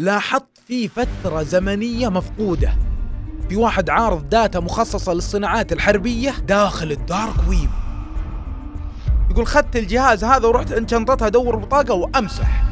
لاحظت في فترة زمنية مفقودة في واحد عارض داتا مخصصة للصناعات الحربية داخل الدارك ويب يقول خدت الجهاز هذا ورحت عند شنطتها ادور بطاقة وامسح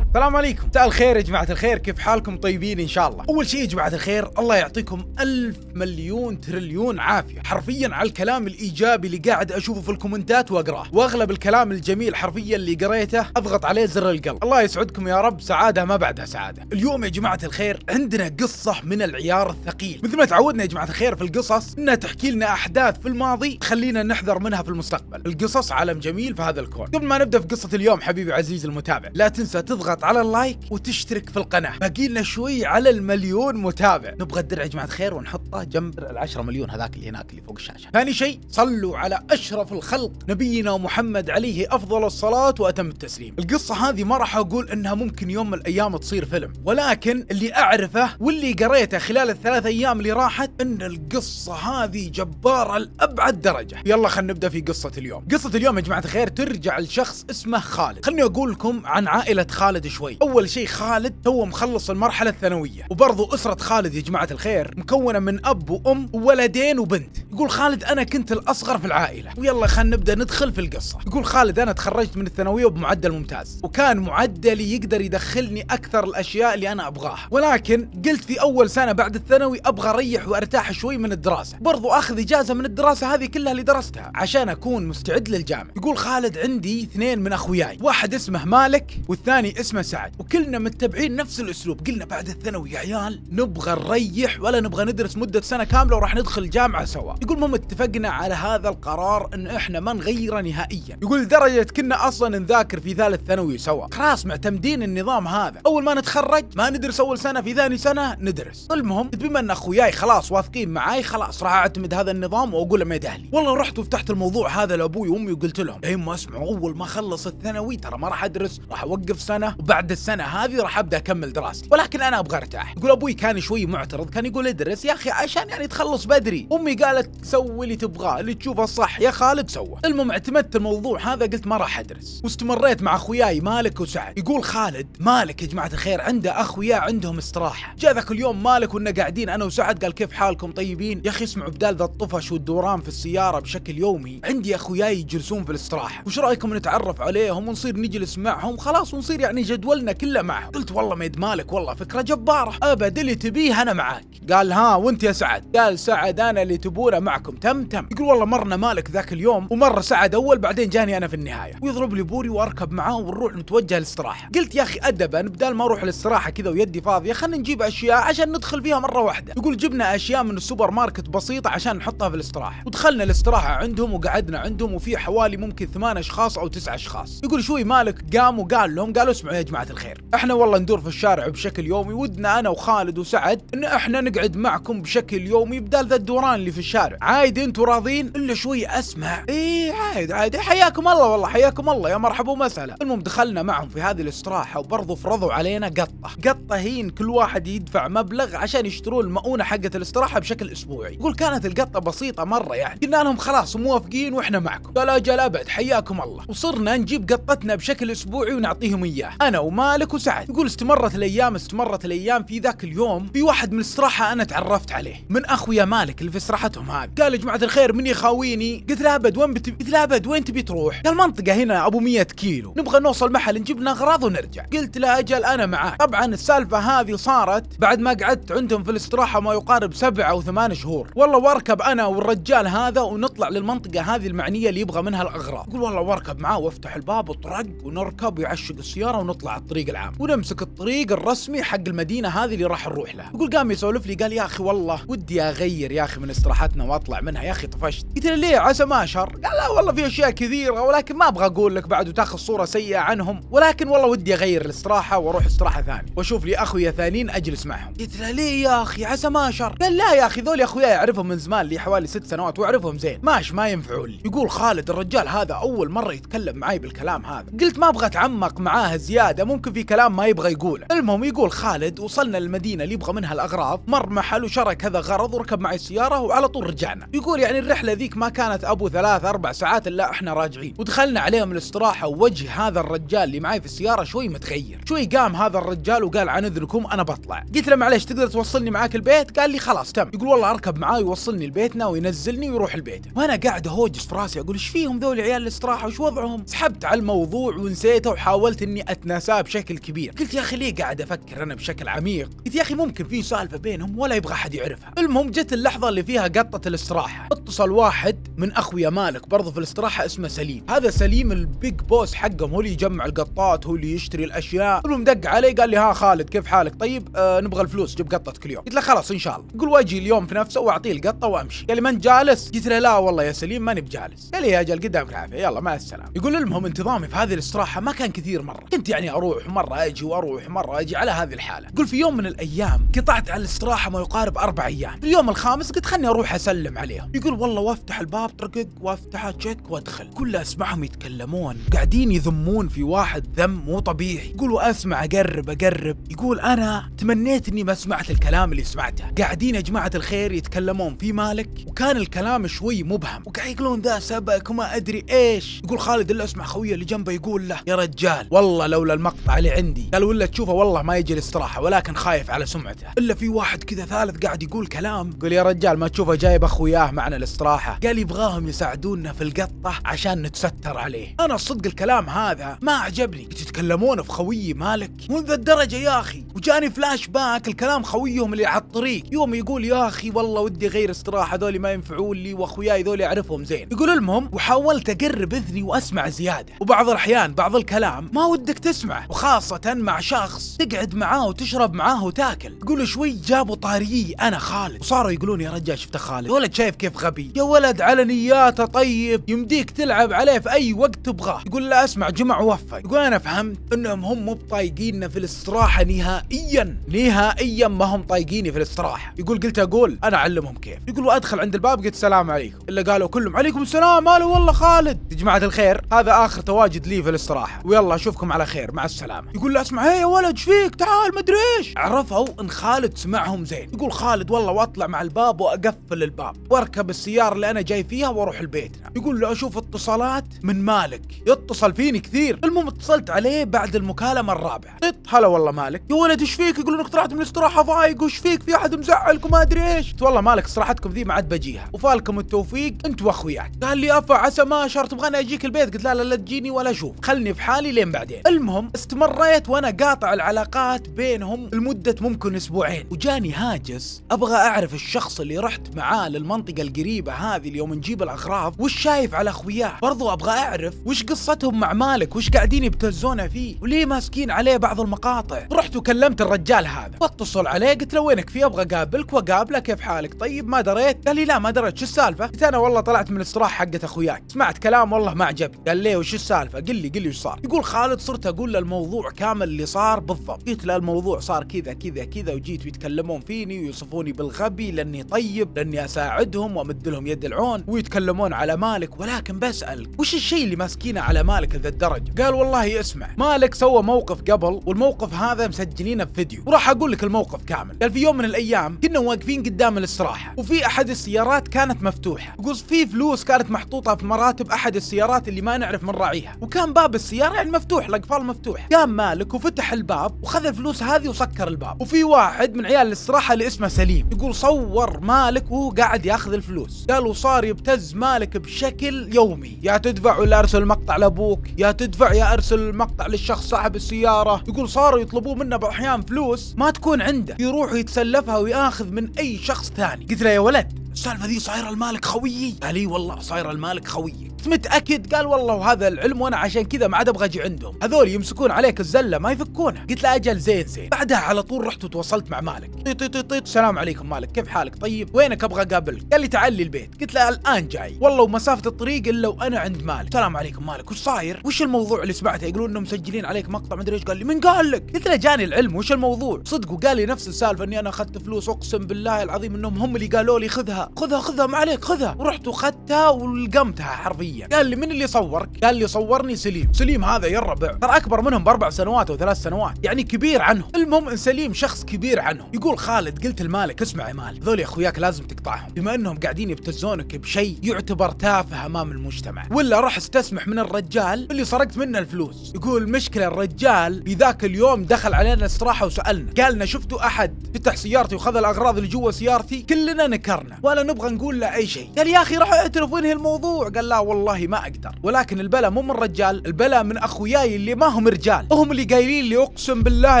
السلام عليكم مساء الخير يا جماعه الخير كيف حالكم طيبين ان شاء الله اول شيء يا جماعه الخير الله يعطيكم الف مليون تريليون عافيه حرفيا على الكلام الايجابي اللي قاعد اشوفه في الكومنتات واقراه واغلب الكلام الجميل حرفيا اللي قريته اضغط عليه زر القلب الله يسعدكم يا رب سعاده ما بعدها سعاده اليوم يا جماعه الخير عندنا قصه من العيار الثقيل مثل ما تعودنا يا جماعه الخير في القصص انها تحكي لنا احداث في الماضي خلينا نحذر منها في المستقبل القصص عالم جميل في هذا الكون قبل ما نبدا في قصه اليوم حبيبي عزيزي المتابع لا تنسى تضغط تضغط على اللايك وتشترك في القناه باقي لنا شوي على المليون متابع نبغى الدرع يا جماعه الخير ونحطه جنب ال10 مليون هذاك اللي هناك اللي فوق الشاشه ثاني شيء صلوا على اشرف الخلق نبينا محمد عليه افضل الصلاه واتم التسليم القصه هذه ما راح اقول انها ممكن يوم من الايام تصير فيلم ولكن اللي اعرفه واللي قريته خلال الثلاث ايام اللي راحت ان القصه هذه جباره لابعد درجه يلا خلينا نبدا في قصه اليوم قصه اليوم يا جماعه الخير ترجع لشخص اسمه خالد خلني اقول لكم عن عائله خالد شوي اول شيء خالد تو مخلص المرحله الثانويه وبرضه اسره خالد يا جماعه الخير مكونه من اب وام وولدين وبنت يقول خالد انا كنت الاصغر في العائله ويلا خلينا نبدا ندخل في القصه يقول خالد انا تخرجت من الثانويه وبمعدل ممتاز وكان معدلي يقدر يدخلني اكثر الاشياء اللي انا ابغاها ولكن قلت في اول سنه بعد الثانوي ابغى اريح وارتاح شوي من الدراسه برضو اخذ اجازه من الدراسه هذه كلها اللي درستها عشان اكون مستعد للجامعه يقول خالد عندي اثنين من اخوياي واحد اسمه مالك والثاني اسمه سعد وكلنا متبعين نفس الاسلوب قلنا بعد الثانوي يا عيال نبغى نريح ولا نبغى ندرس مده سنه كامله وراح ندخل جامعه سوا يقول مو اتفقنا على هذا القرار ان احنا ما نغيره نهائيا يقول لدرجه كنا اصلا نذاكر في ثالث ثانوي سوا خلاص معتمدين النظام هذا اول ما نتخرج ما ندرس اول سنه في ثاني سنه ندرس المهم بما ان اخوياي خلاص واثقين معاي خلاص راح اعتمد هذا النظام واقول ميد يا والله رحت وفتحت الموضوع هذا لابوي وامي وقلت لهم اي ما اسمعوا اول ما خلص الثانوي ترى ما راح ادرس راح اوقف سنه بعد السنه هذه راح ابدا اكمل دراستي ولكن انا ابغى ارتاح يقول ابوي كان شوي معترض كان يقول ادرس يا اخي عشان يعني تخلص بدري امي قالت سوي اللي تبغاه اللي تشوفه صح يا خالد سوه، المهم اعتمدت الموضوع هذا قلت ما راح ادرس واستمريت مع اخوياي مالك وسعد يقول خالد مالك يا جماعه الخير عنده اخويا عندهم استراحه جاء ذاك اليوم مالك وانا قاعدين انا وسعد قال كيف حالكم طيبين يا اخي اسمعوا بدال ذا الطفش والدوران في السياره بشكل يومي عندي اخوياي يجلسون في الاستراحه وش رايكم نتعرف عليهم ونصير نجلس معهم خلاص ونصير يعني جد جدولنا كله معهم قلت والله ميد مالك والله فكره جباره ابد اللي تبيه انا معاك قال ها وانت يا سعد قال سعد انا اللي تبونه معكم تم تم يقول والله مرنا مالك ذاك اليوم ومر سعد اول بعدين جاني انا في النهايه ويضرب لي بوري واركب معاه ونروح نتوجه للاستراحه قلت يا اخي ادبا بدال ما اروح الاستراحه كذا ويدي فاضيه خلينا نجيب اشياء عشان ندخل فيها مره واحده يقول جبنا اشياء من السوبر ماركت بسيطه عشان نحطها في الاستراحه ودخلنا الاستراحه عندهم وقعدنا عندهم وفي حوالي ممكن ثمان اشخاص او تسعة اشخاص يقول شوي مالك قام وقال لهم قالوا اسمعوا يا جماعه الخير احنا والله ندور في الشارع بشكل يومي ودنا انا وخالد وسعد ان احنا نقعد معكم بشكل يومي بدال ذا الدوران اللي في الشارع عايد انتم راضين الا شوي اسمع ايه عايد عايد حياكم الله والله حياكم الله يا مرحبا ومسهلا المهم دخلنا معهم في هذه الاستراحه وبرضه فرضوا علينا قطه قطه هين كل واحد يدفع مبلغ عشان يشترون المؤونه حقه الاستراحه بشكل اسبوعي يقول كانت القطه بسيطه مره يعني قلنا لهم خلاص موافقين واحنا معكم لا لا جل ابد حياكم الله وصرنا نجيب قطتنا بشكل اسبوعي ونعطيهم اياه انا ومالك وسعد يقول استمرت الايام استمرت الايام في ذاك اليوم في واحد من الاستراحه انا تعرفت عليه من اخويا مالك اللي في استراحتهم هذه قال يا جماعه الخير من يخاويني قلت له ابد وين بتبي قلت له ابد وين تبي تروح قال المنطقة هنا ابو 100 كيلو نبغى نوصل محل نجيب لنا اغراض ونرجع قلت له اجل انا معاك طبعا السالفه هذه صارت بعد ما قعدت عندهم في الاستراحه ما يقارب سبع او ثمان شهور والله واركب انا والرجال هذا ونطلع للمنطقه هذه المعنيه اللي يبغى منها الاغراض يقول والله واركب معاه وافتح الباب وطرق ونركب ويعشق السياره ونطلع نطلع الطريق العام ونمسك الطريق الرسمي حق المدينه هذه اللي راح نروح لها يقول قام يسولف لي قال يا اخي والله ودي اغير يا اخي من استراحتنا واطلع منها يا اخي طفشت قلت له ليه عسى ما شر قال لا والله في اشياء كثيره ولكن ما ابغى اقول لك بعد وتاخذ صوره سيئه عنهم ولكن والله ودي اغير الاستراحه واروح استراحه ثانيه واشوف لي اخويا ثانيين اجلس معهم قلت له ليه يا اخي عسى ما شر قال لا يا اخي ذول اخوياي اعرفهم من زمان لي حوالي ست سنوات واعرفهم زين ماش ما ينفعوا لي يقول خالد الرجال هذا اول مره يتكلم معي بالكلام هذا قلت ما ابغى اتعمق معاه زياده بالعاده ممكن في كلام ما يبغى يقوله المهم يقول خالد وصلنا للمدينه اللي يبغى منها الاغراض مر محل وشرى كذا غرض وركب معي السياره وعلى طول رجعنا يقول يعني الرحله ذيك ما كانت ابو ثلاث اربع ساعات الا احنا راجعين ودخلنا عليهم الاستراحه ووجه هذا الرجال اللي معي في السياره شوي متغير شوي قام هذا الرجال وقال عن اذنكم انا بطلع قلت له معلش تقدر توصلني معاك البيت قال لي خلاص تم يقول والله اركب معاه ويوصلني لبيتنا وينزلني ويروح البيت وانا قاعد اهوجس في راسي اقول ايش فيهم ذول عيال الاستراحه وش وضعهم سحبت على الموضوع ونسيته وحاولت اني اتناسى حساه بشكل كبير قلت يا اخي ليه قاعد افكر انا بشكل عميق قلت يا اخي ممكن في سالفه بينهم ولا يبغى احد يعرفها المهم جت اللحظه اللي فيها قطه الاستراحه اتصل واحد من اخويا مالك برضه في الاستراحه اسمه سليم هذا سليم البيج بوس حقهم هو اللي يجمع القطات هو اللي يشتري الاشياء المهم دق علي قال لي ها خالد كيف حالك طيب آه نبغى الفلوس جيب قطتك اليوم قلت له خلاص ان شاء الله قول واجي اليوم في نفسه واعطيه القطه وامشي قال لي من جالس قلت له لا والله يا سليم ماني بجالس قال لي يا اجل قدامك العافيه يلا مع السلامه يقول المهم انتظامي في هذه الاستراحه ما كان كثير مره كنت يعني اروح مره اجي واروح مره اجي على هذه الحاله قل في يوم من الايام قطعت على الاستراحه ما يقارب اربع ايام اليوم الخامس قلت خلني اروح اسلم عليهم يقول والله وافتح الباب طرقق وافتحه تشيك وادخل كل اسمعهم يتكلمون قاعدين يذمون في واحد ذم مو طبيعي يقول واسمع اقرب اقرب يقول انا تمنيت اني ما سمعت الكلام اللي سمعته قاعدين يا جماعه الخير يتكلمون في مالك وكان الكلام شوي مبهم وقاعد يقولون ذا سبك وما ادري ايش يقول خالد الا اسمع خويه اللي جنبه يقول له يا رجال والله لولا المقطع اللي عندي قال ولا تشوفه والله ما يجي الاستراحه ولكن خايف على سمعته الا في واحد كذا ثالث قاعد يقول كلام قل يا رجال ما تشوفه جايب اخوياه معنا الاستراحه قال يبغاهم يساعدونا في القطه عشان نتستر عليه انا الصدق الكلام هذا ما عجبني يتكلمون في خويي مالك مو ذا الدرجه يا اخي وجاني فلاش باك الكلام خويهم اللي على الطريق يوم يقول يا اخي والله ودي غير استراحه ذولي ما ينفعون لي واخوياي ذولي اعرفهم زين يقول المهم وحاولت اقرب اذني واسمع زياده وبعض الاحيان بعض الكلام ما ودك تسمع وخاصة مع شخص تقعد معاه وتشرب معاه وتاكل تقول شوي جابوا طاريي أنا خالد وصاروا يقولون يا رجال شفت خالد ولد شايف كيف غبي يا ولد على نياته طيب يمديك تلعب عليه في أي وقت تبغاه يقول لا اسمع جمع ووفق يقول أنا فهمت أنهم هم مو طايقيننا في الاستراحة نهائيا نهائيا ما هم طايقيني في الاستراحة يقول قلت أقول أنا أعلمهم كيف يقول وأدخل عند الباب قلت سلام عليكم إلا قالوا كلهم عليكم السلام ماله والله خالد يا جماعة الخير هذا آخر تواجد لي في الاستراحة ويلا أشوفكم على خير مع مع السلامه يقول له اسمع هي يا ولد فيك تعال مدري ايش عرفوا ان خالد سمعهم زين يقول خالد والله واطلع مع الباب واقفل الباب واركب السياره اللي انا جاي فيها واروح لبيتنا يقول له اشوف اتصالات من مالك يتصل فيني كثير المهم اتصلت عليه بعد المكالمه الرابعه طيب هلا والله مالك يا ولد ايش فيك يقول انك طلعت من الاستراحه ضايق وش فيك في احد مزعلك وما ادري ايش والله مالك استراحتكم ذي ما عاد بجيها وفالكم التوفيق انت واخوياك قال لي افا عسى ما شر تبغاني اجيك البيت قلت لا لا لا تجيني ولا اشوف خلني في حالي لين بعدين المهم معاهم استمريت وانا قاطع العلاقات بينهم لمدة ممكن اسبوعين وجاني هاجس ابغى اعرف الشخص اللي رحت معاه للمنطقة القريبة هذه اليوم نجيب الاغراض وش شايف على اخوياه برضو ابغى اعرف وش قصتهم مع مالك وش قاعدين يبتزونه فيه وليه ماسكين عليه بعض المقاطع رحت وكلمت الرجال هذا واتصل عليه قلت له وينك في ابغى اقابلك واقابله كيف حالك طيب ما دريت قال لي لا ما دريت شو السالفه قلت انا والله طلعت من الاستراحه حقت اخوياك سمعت كلام والله ما عجبني قال لي وش السالفه قل لي قل لي وش صار يقول خالد صرت اقول كل الموضوع كامل اللي صار بالضبط قلت له الموضوع صار كذا كذا كذا وجيت ويتكلمون فيني ويوصفوني بالغبي لاني طيب لاني اساعدهم وامد لهم يد العون ويتكلمون على مالك ولكن بسالك وش الشيء اللي ماسكينه على مالك ذا الدرجه قال والله اسمع مالك سوى موقف قبل والموقف هذا مسجلينه بفيديو وراح اقول لك الموقف كامل قال في يوم من الايام كنا واقفين قدام الاستراحه وفي احد السيارات كانت مفتوحه يقول في فلوس كانت محطوطه في مراتب احد السيارات اللي ما نعرف من راعيها وكان باب السياره يعني مفتوح الاقفال مفتوح مفتوح قام مالك وفتح الباب وخذ الفلوس هذه وسكر الباب وفي واحد من عيال الاستراحه اللي اسمه سليم يقول صور مالك وهو قاعد ياخذ الفلوس قال وصار يبتز مالك بشكل يومي يا تدفع ولا ارسل مقطع لابوك يا تدفع يا ارسل المقطع للشخص صاحب السياره يقول صاروا يطلبوه منه باحيان فلوس ما تكون عنده يروح يتسلفها وياخذ من اي شخص ثاني قلت له يا ولد السالفه ذي صايره المالك خويي قال اي والله صايره المالك خويي بالضبط متاكد قال والله وهذا العلم وانا عشان كذا ما عاد ابغى اجي عندهم هذول يمسكون عليك الزله ما يفكونها قلت له اجل زين زين بعدها على طول رحت وتواصلت مع مالك طيط طيط طيط السلام عليكم مالك كيف حالك طيب وينك ابغى اقابلك قال لي تعال لي البيت قلت له الان جاي والله ومسافه الطريق الا وانا عند مالك السلام عليكم مالك وش صاير وش الموضوع اللي سمعته يقولون انهم مسجلين عليك مقطع مدري ايش قال لي من قال لك قلت له جاني العلم وش الموضوع صدق وقال لي نفس السالفه اني انا اخذت فلوس اقسم بالله العظيم انهم هم اللي قالوا لي خذها خذها خذها ما عليك خذها ورحت وخذتها ولقمتها حرفيا حرفيا قال لي من اللي صورك قال لي صورني سليم سليم هذا يا الربع ترى اكبر منهم باربع سنوات او ثلاث سنوات يعني كبير عنهم المهم ان سليم شخص كبير عنهم يقول خالد قلت المالك اسمع يا مالك ذول يا اخوياك لازم تقطعهم بما انهم قاعدين يبتزونك بشيء يعتبر تافه امام المجتمع ولا راح استسمح من الرجال اللي سرقت منه الفلوس يقول المشكله الرجال في ذاك اليوم دخل علينا استراحه وسالنا قالنا شفتوا احد فتح سيارتي وخذ الاغراض اللي جوا سيارتي كلنا نكرنا ولا نبغى نقول له اي شيء قال يا اخي راح اعترف وانهي الموضوع قال لا والله والله ما اقدر ولكن البلا مو من رجال البلا من اخوياي اللي ما هم رجال هم اللي قايلين لي اقسم بالله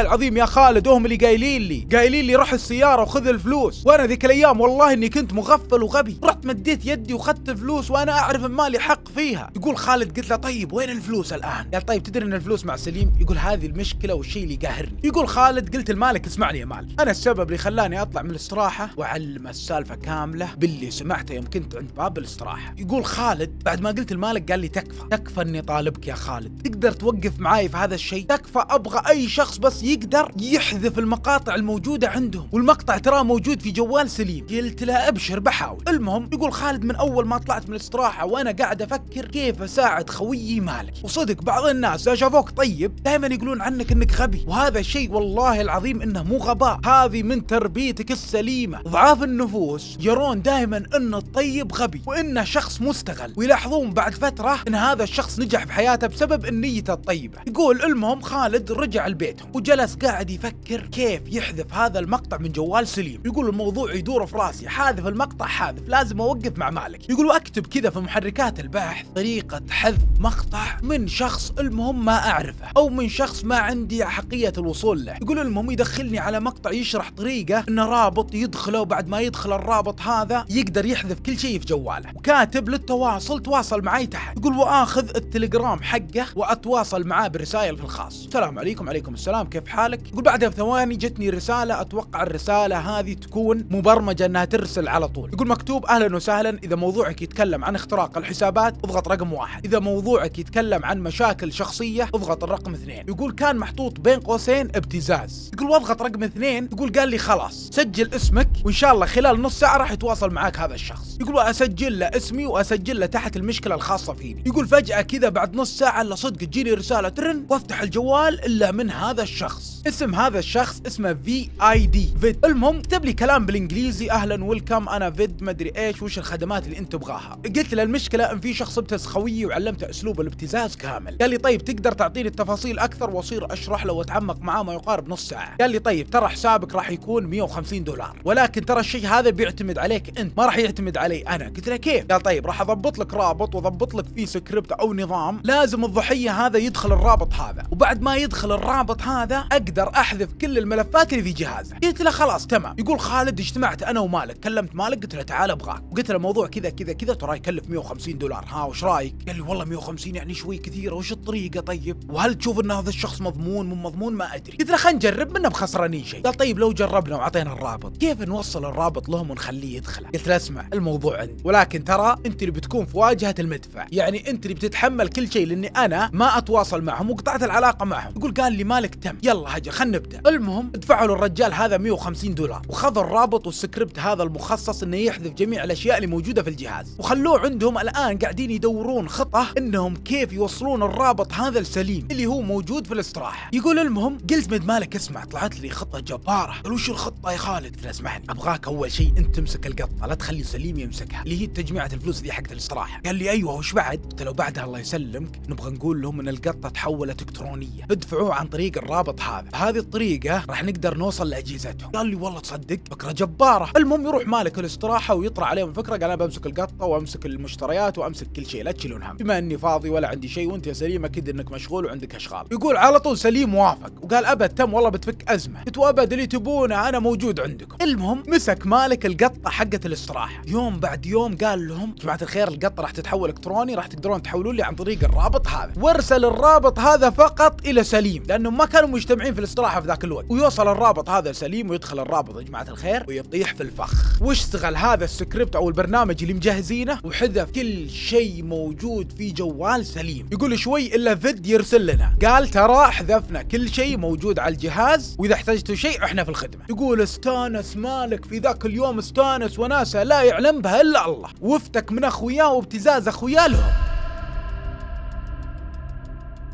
العظيم يا خالد هم اللي قايلين لي قايلين لي روح السياره وخذ الفلوس وانا ذيك الايام والله اني كنت مغفل وغبي رحت مديت يدي وخذت الفلوس وانا اعرف ان مالي حق فيها يقول خالد قلت له طيب وين الفلوس الان قال طيب تدري ان الفلوس مع سليم يقول هذه المشكله والشيء اللي قاهرني يقول خالد قلت المالك اسمعني يا مال انا السبب اللي خلاني اطلع من الاستراحه واعلمه السالفه كامله باللي سمعته يوم كنت عند باب الاستراحه يقول خالد بعد ما قلت المالك قال لي تكفى تكفى اني طالبك يا خالد تقدر توقف معاي في هذا الشيء تكفى ابغى اي شخص بس يقدر يحذف المقاطع الموجوده عندهم والمقطع تراه موجود في جوال سليم قلت له ابشر بحاول المهم يقول خالد من اول ما طلعت من الاستراحه وانا قاعد افكر كيف اساعد خويي مالك وصدق بعض الناس اذا شافوك طيب دائما يقولون عنك انك غبي وهذا الشيء والله العظيم انه مو غباء هذه من تربيتك السليمه ضعاف النفوس يرون دائما ان الطيب غبي وانه شخص مستغل ويلاحظون يقوم بعد فترة ان هذا الشخص نجح في حياته بسبب نيته الطيبة يقول المهم خالد رجع لبيته وجلس قاعد يفكر كيف يحذف هذا المقطع من جوال سليم يقول الموضوع يدور في راسي حاذف المقطع حاذف لازم اوقف مع مالك يقول واكتب كذا في محركات البحث طريقة حذف مقطع من شخص المهم ما اعرفه او من شخص ما عندي حقية الوصول له يقول المهم يدخلني على مقطع يشرح طريقة ان رابط يدخله وبعد ما يدخل الرابط هذا يقدر يحذف كل شيء في جواله وكاتب للتواصل تواصل يتواصل معي تحت يقول واخذ التليجرام حقه واتواصل معاه برسائل في الخاص السلام عليكم عليكم السلام كيف حالك يقول بعدها بثواني جتني رساله اتوقع الرساله هذه تكون مبرمجه انها ترسل على طول يقول مكتوب اهلا وسهلا اذا موضوعك يتكلم عن اختراق الحسابات اضغط رقم واحد اذا موضوعك يتكلم عن مشاكل شخصيه اضغط الرقم اثنين يقول كان محطوط بين قوسين ابتزاز يقول واضغط رقم اثنين يقول قال لي خلاص سجل اسمك وان شاء الله خلال نص ساعه راح يتواصل معاك هذا الشخص يقول اسجل له اسمي واسجل له تحت المش المشكله الخاصه فيني يقول فجاه كذا بعد نص ساعه الا صدق تجيني رساله ترن وافتح الجوال الا من هذا الشخص اسم هذا الشخص اسمه في اي دي فيد المهم كتب لي كلام بالانجليزي اهلا ويلكم انا فيد ما ادري ايش وش الخدمات اللي انت تبغاها قلت له المشكله ان في شخص ابتز خويي وعلمته اسلوب الابتزاز كامل قال لي طيب تقدر تعطيني التفاصيل اكثر واصير اشرح له واتعمق معاه ما يقارب نص ساعه قال لي طيب ترى حسابك راح يكون 150 دولار ولكن ترى الشيء هذا بيعتمد عليك انت ما راح يعتمد علي انا قلت له كيف قال طيب راح اضبط لك رابط رابط واضبط لك فيه سكريبت او نظام لازم الضحيه هذا يدخل الرابط هذا وبعد ما يدخل الرابط هذا اقدر احذف كل الملفات اللي في جهازه قلت له خلاص تمام يقول خالد اجتمعت انا ومالك كلمت مالك قلت له تعال ابغاك وقلت له الموضوع كذا كذا كذا ترى يكلف 150 دولار ها وش رايك قال لي والله 150 يعني شوي كثيره وش الطريقه طيب وهل تشوف ان هذا الشخص مضمون مو مضمون ما ادري قلت له خلينا نجرب منه بخسرانين شيء قال طيب لو جربنا واعطينا الرابط كيف نوصل الرابط لهم ونخليه يدخله قلت له اسمع الموضوع عندي ولكن ترى انت اللي بتكون في واجهه جهه المدفع يعني انت اللي بتتحمل كل شيء لاني انا ما اتواصل معهم وقطعت العلاقه معهم يقول قال لي مالك تم يلا هجر خلينا نبدا المهم دفعوا للرجال هذا 150 دولار وخذوا الرابط والسكريبت هذا المخصص انه يحذف جميع الاشياء اللي موجوده في الجهاز وخلوه عندهم الان قاعدين يدورون خطه انهم كيف يوصلون الرابط هذا السليم اللي هو موجود في الاستراحه يقول المهم قلت مد مالك اسمع طلعت لي خطه جباره قال وش الخطه يا خالد قلت اسمعني ابغاك اول شيء انت تمسك القطه لا تخلي سليم يمسكها اللي هي تجميعه الفلوس ذي حقت الاستراحه قال لي ايوه وش بعد؟ قلت له بعدها الله يسلمك نبغى نقول لهم ان القطه تحولت الكترونيه ادفعوه عن طريق الرابط هذا بهذه الطريقه راح نقدر نوصل لاجهزتهم قال لي والله تصدق فكره جباره المهم يروح مالك الاستراحه ويطرح عليهم فكره قال انا بمسك القطه وامسك المشتريات وامسك كل شيء لا تشيلون هم بما اني فاضي ولا عندي شيء وانت يا سليم اكيد انك مشغول وعندك اشغال يقول على طول سليم وافق وقال ابد تم والله بتفك ازمه قلت وابد اللي تبونه انا موجود عندكم المهم مسك مالك القطه حقت الاستراحه يوم بعد يوم قال لهم جماعه الخير القطه راح تحول الكتروني راح تقدرون تحولون لي عن طريق الرابط هذا وارسل الرابط هذا فقط الى سليم لانه ما كانوا مجتمعين في الاستراحه في ذاك الوقت ويوصل الرابط هذا لسليم ويدخل الرابط يا جماعه الخير ويطيح في الفخ واشتغل هذا السكريبت او البرنامج اللي مجهزينه وحذف كل شيء موجود في جوال سليم يقول شوي الا فيد يرسل لنا قال ترى حذفنا كل شيء موجود على الجهاز واذا احتجتوا شيء احنا في الخدمه يقول استانس مالك في ذاك اليوم استانس وناسه لا يعلم بها الا الله وفتك من اخوياه وابتزاز هذا خيالهم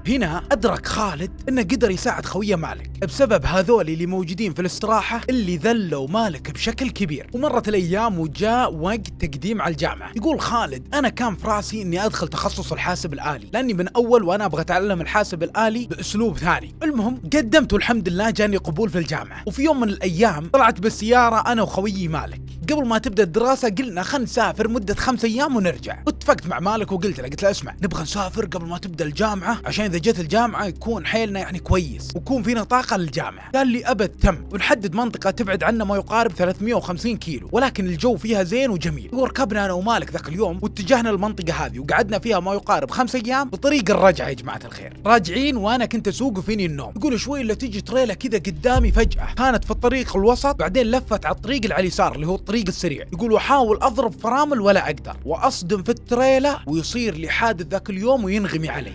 هنا أدرك خالد أنه قدر يساعد خويه مالك بسبب هذول اللي موجودين في الاستراحة اللي ذلوا مالك بشكل كبير ومرت الأيام وجاء وقت تقديم على الجامعة يقول خالد أنا كان في راسي أني أدخل تخصص الحاسب الآلي لأني من أول وأنا أبغى أتعلم الحاسب الآلي بأسلوب ثاني المهم قدمت والحمد لله جاني قبول في الجامعة وفي يوم من الأيام طلعت بالسيارة أنا وخويي مالك قبل ما تبدا الدراسه قلنا خلينا نسافر مده خمسة ايام ونرجع واتفقت مع مالك وقلت له قلت له اسمع نبغى نسافر قبل ما تبدا الجامعه عشان اذا جت الجامعه يكون حيلنا يعني كويس ويكون فينا طاقه للجامعه قال لي ابد تم ونحدد منطقه تبعد عنا ما يقارب 350 كيلو ولكن الجو فيها زين وجميل وركبنا انا ومالك ذاك اليوم واتجهنا المنطقه هذه وقعدنا فيها ما يقارب خمسة ايام بطريق الرجعه يا جماعه الخير راجعين وانا كنت اسوق وفيني النوم يقول شوي الا تجي تريله كذا قدامي فجاه كانت في الطريق الوسط بعدين لفت على الطريق اللي على اليسار اللي هو الطريق الطريق السريع يقول وحاول اضرب فرامل ولا اقدر واصدم في التريلا ويصير لي حادث ذاك اليوم وينغمي علي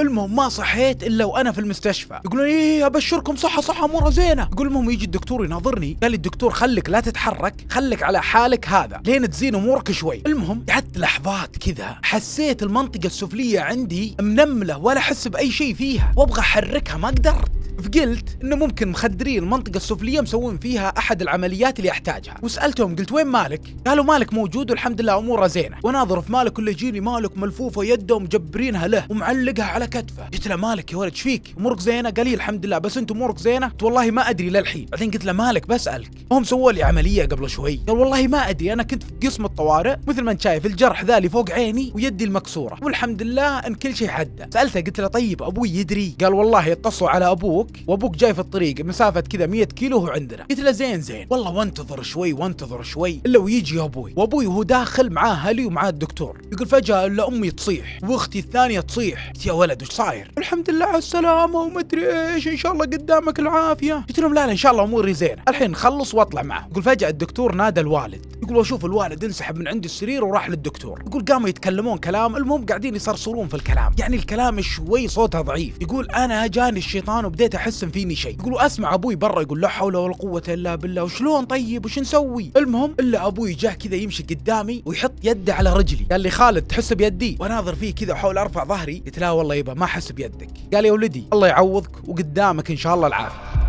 المهم ما صحيت الا وانا في المستشفى يقولون ايه ابشركم صحه صحه اموره زينه يقول المهم يجي الدكتور يناظرني قال لي الدكتور خلك لا تتحرك خلك على حالك هذا لين تزين امورك شوي المهم قعدت لحظات كذا حسيت المنطقه السفليه عندي منمله ولا احس باي شيء فيها وابغى احركها ما قدرت فقلت انه ممكن مخدرين المنطقه السفليه مسوين فيها احد العمليات اللي احتاجها وسالتهم قلت وين مالك قالوا مالك موجود والحمد لله اموره زينه واناظر في مالك ولا يجيني مالك ملفوفه يده ومجبرينها له ومعلقها على كتفه قلت له مالك يا ولد ايش فيك امورك زينه قال لي الحمد لله بس انت امورك زينه قلت والله ما ادري للحين بعدين قلت له مالك بسالك هم سووا لي عمليه قبل شوي قال والله ما ادري انا كنت في قسم الطوارئ مثل ما انت شايف الجرح ذا اللي فوق عيني ويدي المكسوره والحمد لله ان كل شيء حده سالته قلت له طيب ابوي يدري قال والله اتصلوا على ابوك وابوك جاي في الطريق مسافه كذا 100 كيلو هو عندنا قلت له زين زين والله وانتظر شوي وانتظر شوي الا ويجي ابوي وابوي وهو داخل معاه اهلي ومعاه الدكتور يقول فجاه الا امي تصيح واختي الثانيه تصيح قلت يا ولد وش صاير الحمد لله على السلامه ومدري ايش ان شاء الله قدامك العافيه قلت لهم لا لا ان شاء الله اموري زينه الحين خلص واطلع معه يقول فجاه الدكتور نادى الوالد يقول وأشوف الوالد انسحب من عند السرير وراح للدكتور يقول قاموا يتكلمون كلام المهم قاعدين يصرصرون في الكلام يعني الكلام شوي صوتها ضعيف يقول انا جاني الشيطان وبديت احس فيني شيء يقولوا اسمع ابوي برا يقول لا حول ولا قوه الا بالله وشلون طيب وش نسوي المهم الا ابوي جاه كذا يمشي قدامي ويحط يده على رجلي قال لي خالد تحس بيدي واناظر فيه كذا واحاول ارفع ظهري قلت لا والله يبا ما احس بيدك قال يا ولدي الله يعوضك وقدامك ان شاء الله العافيه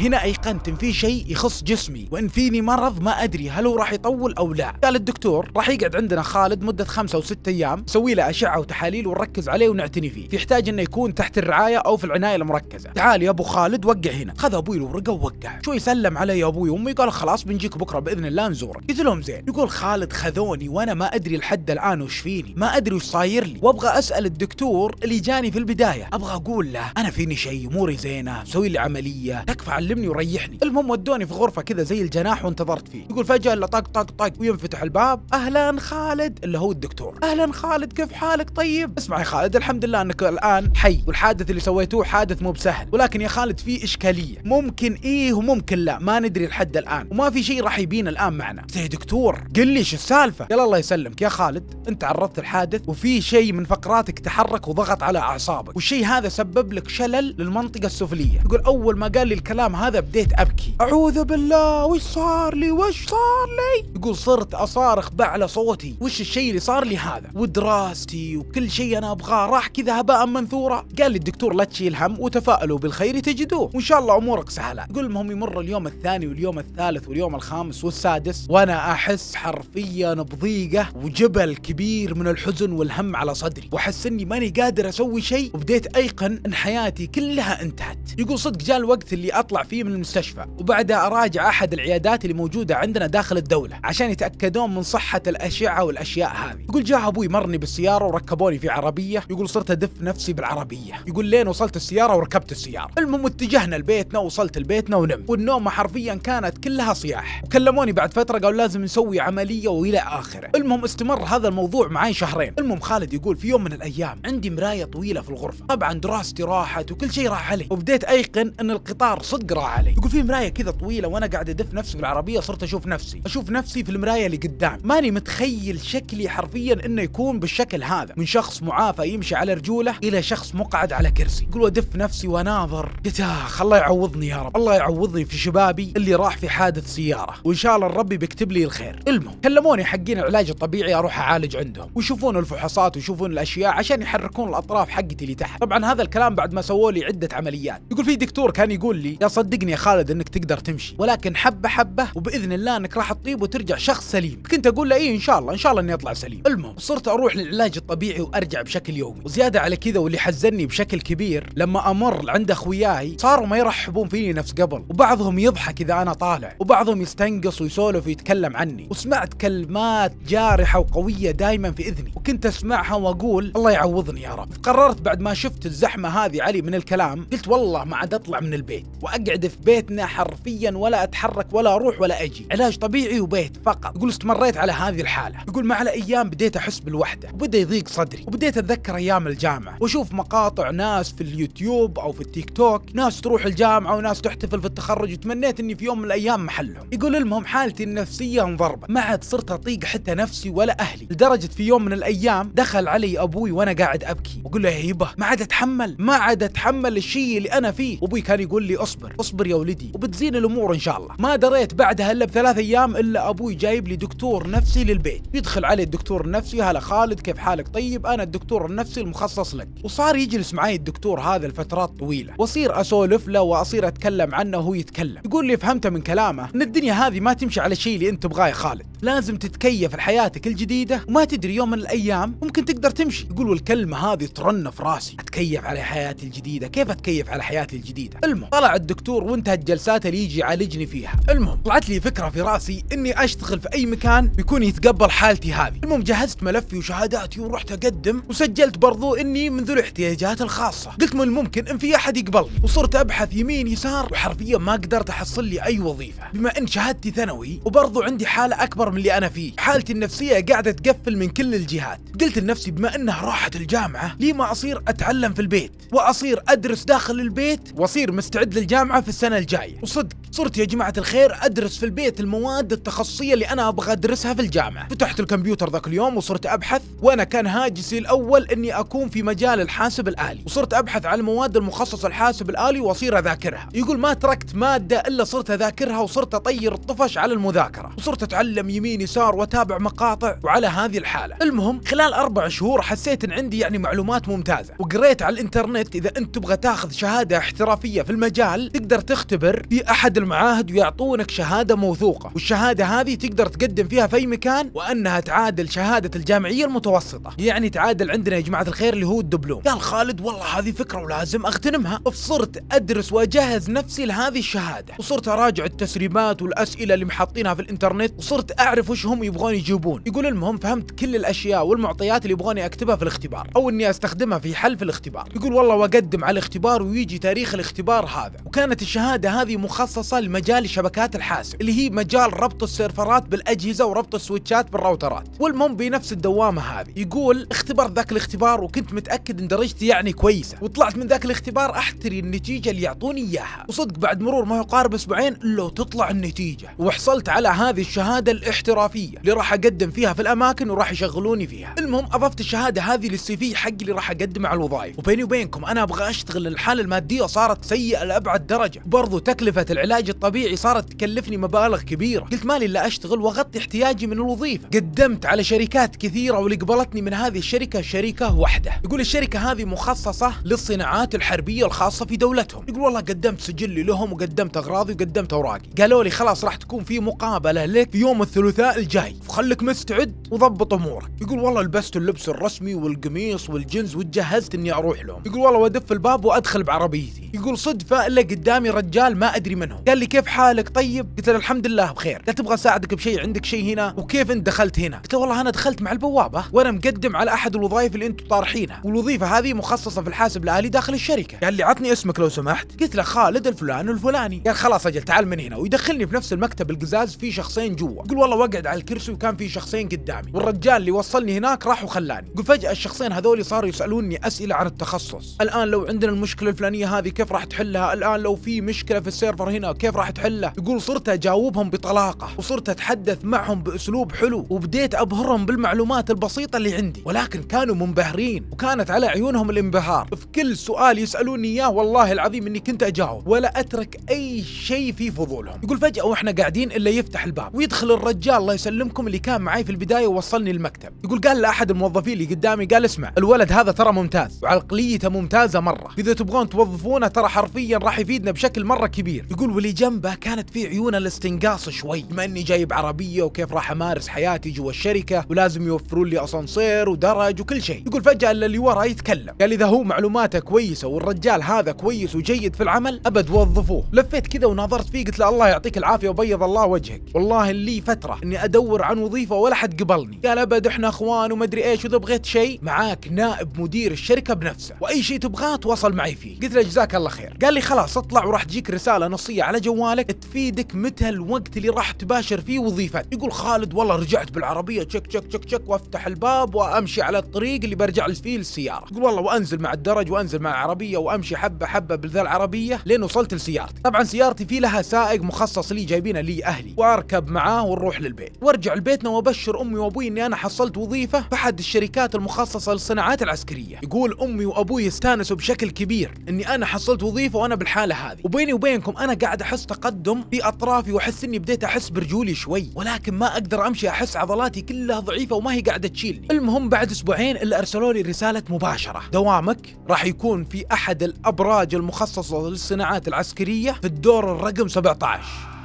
هنا ايقنت ان في شيء يخص جسمي وان فيني مرض ما ادري هل هو راح يطول او لا قال الدكتور راح يقعد عندنا خالد مده خمسة او ستة ايام نسوي له اشعه وتحاليل ونركز عليه ونعتني فيه يحتاج انه يكون تحت الرعايه او في العنايه المركزه تعال يا ابو خالد وقع هنا خذ ابوي الورقه ووقع شوي سلم علي ابوي وامي قال خلاص بنجيك بكره باذن الله نزورك قلت لهم زين يقول خالد خذوني وانا ما ادري لحد الان وش فيني ما ادري وش صاير لي وابغى اسال الدكتور اللي جاني في البدايه ابغى اقول له انا فيني شيء اموري زينه مسوي لي عمليه تكفى على يكلمني ويريحني المهم ودوني في غرفه كذا زي الجناح وانتظرت فيه يقول فجاه الا طق طق طق وينفتح الباب اهلا خالد اللي هو الدكتور اهلا خالد كيف حالك طيب اسمع يا خالد الحمد لله انك الان حي والحادث اللي سويتوه حادث مو بسهل ولكن يا خالد في اشكاليه ممكن ايه وممكن لا ما ندري لحد الان وما في شيء راح يبين الان معنا زي دكتور قل لي شو السالفه يلا الله يسلمك يا خالد انت عرضت الحادث وفي شيء من فقراتك تحرك وضغط على اعصابك والشيء هذا سبب لك شلل للمنطقه السفليه يقول اول ما قال لي الكلام هذا بديت ابكي اعوذ بالله وش صار لي وش صار لي يقول صرت اصارخ باعلى صوتي وش الشيء اللي صار لي هذا ودراستي وكل شيء انا ابغاه راح كذا هباء منثورا قال لي الدكتور لا تشيل هم وتفائلوا بالخير تجدوه وان شاء الله امورك سهله قل المهم يمر اليوم الثاني واليوم الثالث واليوم الخامس والسادس وانا احس حرفيا بضيقه وجبل كبير من الحزن والهم على صدري واحس اني ماني قادر اسوي شيء وبديت ايقن ان حياتي كلها انتهت يقول صدق جاء الوقت اللي اطلع فيه من المستشفى وبعدها اراجع احد العيادات اللي موجوده عندنا داخل الدوله عشان يتاكدون من صحه الاشعه والاشياء هذه يقول جاء ابوي مرني بالسياره وركبوني في عربيه يقول صرت ادف نفسي بالعربيه يقول لين وصلت السياره وركبت السياره المهم اتجهنا لبيتنا وصلت لبيتنا ونمت والنومه حرفيا كانت كلها صياح وكلموني بعد فتره قالوا لازم نسوي عمليه والى اخره المهم استمر هذا الموضوع معي شهرين المهم خالد يقول في يوم من الايام عندي مرايه طويله في الغرفه طبعا دراستي راحت وكل شيء راح علي وبديت ايقن ان القطار صدق يقرا علي يقول في مرايه كذا طويله وانا قاعد ادف نفسي بالعربيه صرت اشوف نفسي اشوف نفسي في المرايه اللي قدام ماني متخيل شكلي حرفيا انه يكون بالشكل هذا من شخص معافى يمشي على رجوله الى شخص مقعد على كرسي يقول ادف نفسي واناظر قلت اخ الله يعوضني يا رب الله يعوضني في شبابي اللي راح في حادث سياره وان شاء الله الرب بيكتب لي الخير المهم كلموني حقين العلاج الطبيعي اروح اعالج عندهم ويشوفون الفحوصات ويشوفون الاشياء عشان يحركون الاطراف حقتي اللي تحت طبعا هذا الكلام بعد ما سووا لي عده عمليات يقول في دكتور كان يقول لي يا صدقني يا خالد انك تقدر تمشي ولكن حبه حبه وباذن الله انك راح تطيب وترجع شخص سليم كنت اقول له ايه ان شاء الله ان شاء الله اني اطلع سليم المهم صرت اروح للعلاج الطبيعي وارجع بشكل يومي وزياده على كذا واللي حزني بشكل كبير لما امر عند اخوياي صاروا ما يرحبون فيني نفس قبل وبعضهم يضحك اذا انا طالع وبعضهم يستنقص ويسولف ويتكلم عني وسمعت كلمات جارحه وقويه دائما في اذني وكنت اسمعها واقول الله يعوضني يا رب قررت بعد ما شفت الزحمه هذه علي من الكلام قلت والله ما عاد اطلع من البيت واقعد اقعد في بيتنا حرفيا ولا اتحرك ولا اروح ولا اجي علاج طبيعي وبيت فقط يقول استمريت على هذه الحاله يقول مع الايام بديت احس بالوحده وبدا يضيق صدري وبديت اتذكر ايام الجامعه واشوف مقاطع ناس في اليوتيوب او في التيك توك ناس تروح الجامعه وناس تحتفل في التخرج وتمنيت اني في يوم من الايام محلهم يقول المهم حالتي النفسيه انضربت ما عاد صرت اطيق حتى نفسي ولا اهلي لدرجه في يوم من الايام دخل علي ابوي وانا قاعد ابكي واقول له يا ما عاد اتحمل ما عاد اتحمل الشيء اللي انا فيه وابوي كان يقول لي اصبر اصبر يا ولدي وبتزين الامور ان شاء الله ما دريت بعدها الا بثلاث ايام الا ابوي جايب لي دكتور نفسي للبيت يدخل علي الدكتور النفسي هلا خالد كيف حالك طيب انا الدكتور النفسي المخصص لك وصار يجلس معي الدكتور هذا لفترات طويله واصير اسولف له واصير اتكلم عنه وهو يتكلم يقول لي فهمت من كلامه ان الدنيا هذه ما تمشي على الشيء اللي انت تبغاه يا خالد لازم تتكيف لحياتك الجديدة وما تدري يوم من الأيام ممكن تقدر تمشي يقول الكلمة هذه ترن في راسي أتكيف على حياتي الجديدة كيف أتكيف على حياتي الجديدة المهم طلع الدكتور وانتهت جلساته اللي يجي يعالجني فيها المهم طلعت لي فكرة في راسي إني أشتغل في أي مكان بيكون يتقبل حالتي هذه المهم جهزت ملفي وشهاداتي ورحت أقدم وسجلت برضو إني من ذو الاحتياجات الخاصة قلت من الممكن إن في أحد يقبلني وصرت أبحث يمين يسار وحرفيا ما قدرت أحصل لي أي وظيفة بما إن شهادتي ثانوي وبرضو عندي حالة أكبر أكثر من اللي أنا فيه حالتي النفسية قاعدة تقفل من كل الجهات قلت لنفسي بما أنه راحت الجامعة لي ما أصير أتعلم في البيت وأصير أدرس داخل البيت وأصير مستعد للجامعة في السنة الجاية وصدق صرت يا جماعة الخير أدرس في البيت المواد التخصصية اللي أنا أبغى أدرسها في الجامعة فتحت الكمبيوتر ذاك اليوم وصرت أبحث وأنا كان هاجسي الأول أني أكون في مجال الحاسب الآلي وصرت أبحث عن المواد المخصصة الحاسب الآلي وأصير أذاكرها يقول ما تركت مادة إلا صرت أذاكرها وصرت أطير الطفش على المذاكرة وصرت أتعلم يمين يسار واتابع مقاطع وعلى هذه الحاله المهم خلال اربع شهور حسيت ان عندي يعني معلومات ممتازه وقريت على الانترنت اذا انت تبغى تاخذ شهاده احترافيه في المجال تقدر تختبر في احد المعاهد ويعطونك شهاده موثوقه والشهاده هذه تقدر تقدم فيها في اي مكان وانها تعادل شهاده الجامعيه المتوسطه يعني تعادل عندنا يا جماعه الخير اللي هو الدبلوم قال خالد والله هذه فكره ولازم اغتنمها فصرت ادرس واجهز نفسي لهذه الشهاده وصرت اراجع التسريبات والاسئله اللي محطينها في الانترنت وصرت اعرف وش هم يبغون يجيبون يقول المهم فهمت كل الاشياء والمعطيات اللي يبغوني اكتبها في الاختبار او اني استخدمها في حل في الاختبار يقول والله واقدم على الاختبار ويجي تاريخ الاختبار هذا وكانت الشهاده هذه مخصصه لمجال شبكات الحاسب اللي هي مجال ربط السيرفرات بالاجهزه وربط السويتشات بالراوترات والمهم بنفس الدوامه هذه يقول اختبر ذاك الاختبار وكنت متاكد ان درجتي يعني كويسه وطلعت من ذاك الاختبار احتري النتيجه اللي يعطوني اياها وصدق بعد مرور ما يقارب اسبوعين لو تطلع النتيجه وحصلت على هذه الشهاده احترافيه اللي راح اقدم فيها في الاماكن وراح يشغلوني فيها المهم اضفت الشهاده هذه للسي في حقي اللي راح اقدمه على الوظائف وبيني وبينكم انا ابغى اشتغل الحاله الماديه صارت سيئه لابعد درجه برضو تكلفه العلاج الطبيعي صارت تكلفني مبالغ كبيره قلت مالي الا اشتغل واغطي احتياجي من الوظيفه قدمت على شركات كثيره واللي قبلتني من هذه الشركه شركه واحده يقول الشركه هذه مخصصه للصناعات الحربيه الخاصه في دولتهم يقول والله قدمت سجلي لهم وقدمت اغراضي وقدمت اوراقي قالوا لي خلاص راح تكون في مقابله لك في يوم الثلاثاء الثلاثاء الجاي فخلك مستعد وضبط امورك يقول والله لبست اللبس الرسمي والقميص والجنز وتجهزت اني اروح لهم يقول والله وادف الباب وادخل بعربيتي يقول صدفه الا قدامي رجال ما ادري منهم قال لي كيف حالك طيب قلت له الحمد لله بخير قال تبغى اساعدك بشيء عندك شيء هنا وكيف انت دخلت هنا قلت له والله انا دخلت مع البوابه وانا مقدم على احد الوظائف اللي انتم طارحينها والوظيفه هذه مخصصه في الحاسب الالي داخل الشركه قال لي عطني اسمك لو سمحت قلت له خالد الفلان الفلاني قال خلاص اجل تعال من هنا ويدخلني في نفس المكتب القزاز في شخصين جوا يقول والله واقعد على الكرسي وكان في شخصين قدامي والرجال اللي وصلني هناك راح وخلاني وفجاه الشخصين هذول صاروا يسالوني اسئله عن التخصص الان لو عندنا المشكله الفلانيه هذه كيف راح تحلها الان لو في مشكله في السيرفر هنا كيف راح تحلها يقول صرت اجاوبهم بطلاقه وصرت اتحدث معهم باسلوب حلو وبديت ابهرهم بالمعلومات البسيطه اللي عندي ولكن كانوا منبهرين وكانت على عيونهم الانبهار في كل سؤال يسالوني اياه والله العظيم اني كنت اجاوب ولا اترك اي شيء في فضولهم يقول فجاه واحنا قاعدين الا يفتح الباب ويدخل الرجال الرجال الله يسلمكم اللي كان معي في البدايه ووصلني المكتب يقول قال لاحد الموظفين اللي قدامي قال اسمع الولد هذا ترى ممتاز وعقليته ممتازه مره اذا تبغون توظفونه ترى حرفيا راح يفيدنا بشكل مره كبير يقول واللي جنبه كانت في عيون الاستنقاص شوي بما اني جايب عربيه وكيف راح امارس حياتي جوا الشركه ولازم يوفرون لي اسانسير ودرج وكل شيء يقول فجاه اللي ورا يتكلم قال اذا هو معلوماته كويسه والرجال هذا كويس وجيد في العمل ابد وظفوه لفيت كذا وناظرت فيه قلت له الله يعطيك العافيه وبيض الله وجهك والله لي فتره فتره اني ادور عن وظيفه ولا حد قبلني قال ابد احنا اخوان وما ادري ايش واذا بغيت شيء معاك نائب مدير الشركه بنفسه واي شيء تبغاه تواصل معي فيه قلت له جزاك الله خير قال لي خلاص اطلع وراح تجيك رساله نصيه على جوالك تفيدك متى الوقت اللي راح تباشر فيه وظيفتك يقول خالد والله رجعت بالعربيه تشك تشك تشك تشك وافتح الباب وامشي على الطريق اللي برجع فيه للسياره يقول والله وانزل مع الدرج وانزل مع العربيه وامشي حبه حبه بالذا العربيه لين وصلت لسيارتي طبعا سيارتي في لها سائق مخصص لي جايبينه لي اهلي واركب معاه ونروح اروح للبيت وارجع لبيتنا وابشر امي وابوي اني انا حصلت وظيفه في احد الشركات المخصصه للصناعات العسكريه يقول امي وابوي استانسوا بشكل كبير اني انا حصلت وظيفه وانا بالحاله هذه وبيني وبينكم انا قاعد احس تقدم في اطرافي واحس اني بديت احس برجولي شوي ولكن ما اقدر امشي احس عضلاتي كلها ضعيفه وما هي قاعده تشيلني المهم بعد اسبوعين الا ارسلوا لي رساله مباشره دوامك راح يكون في احد الابراج المخصصه للصناعات العسكريه في الدور الرقم 17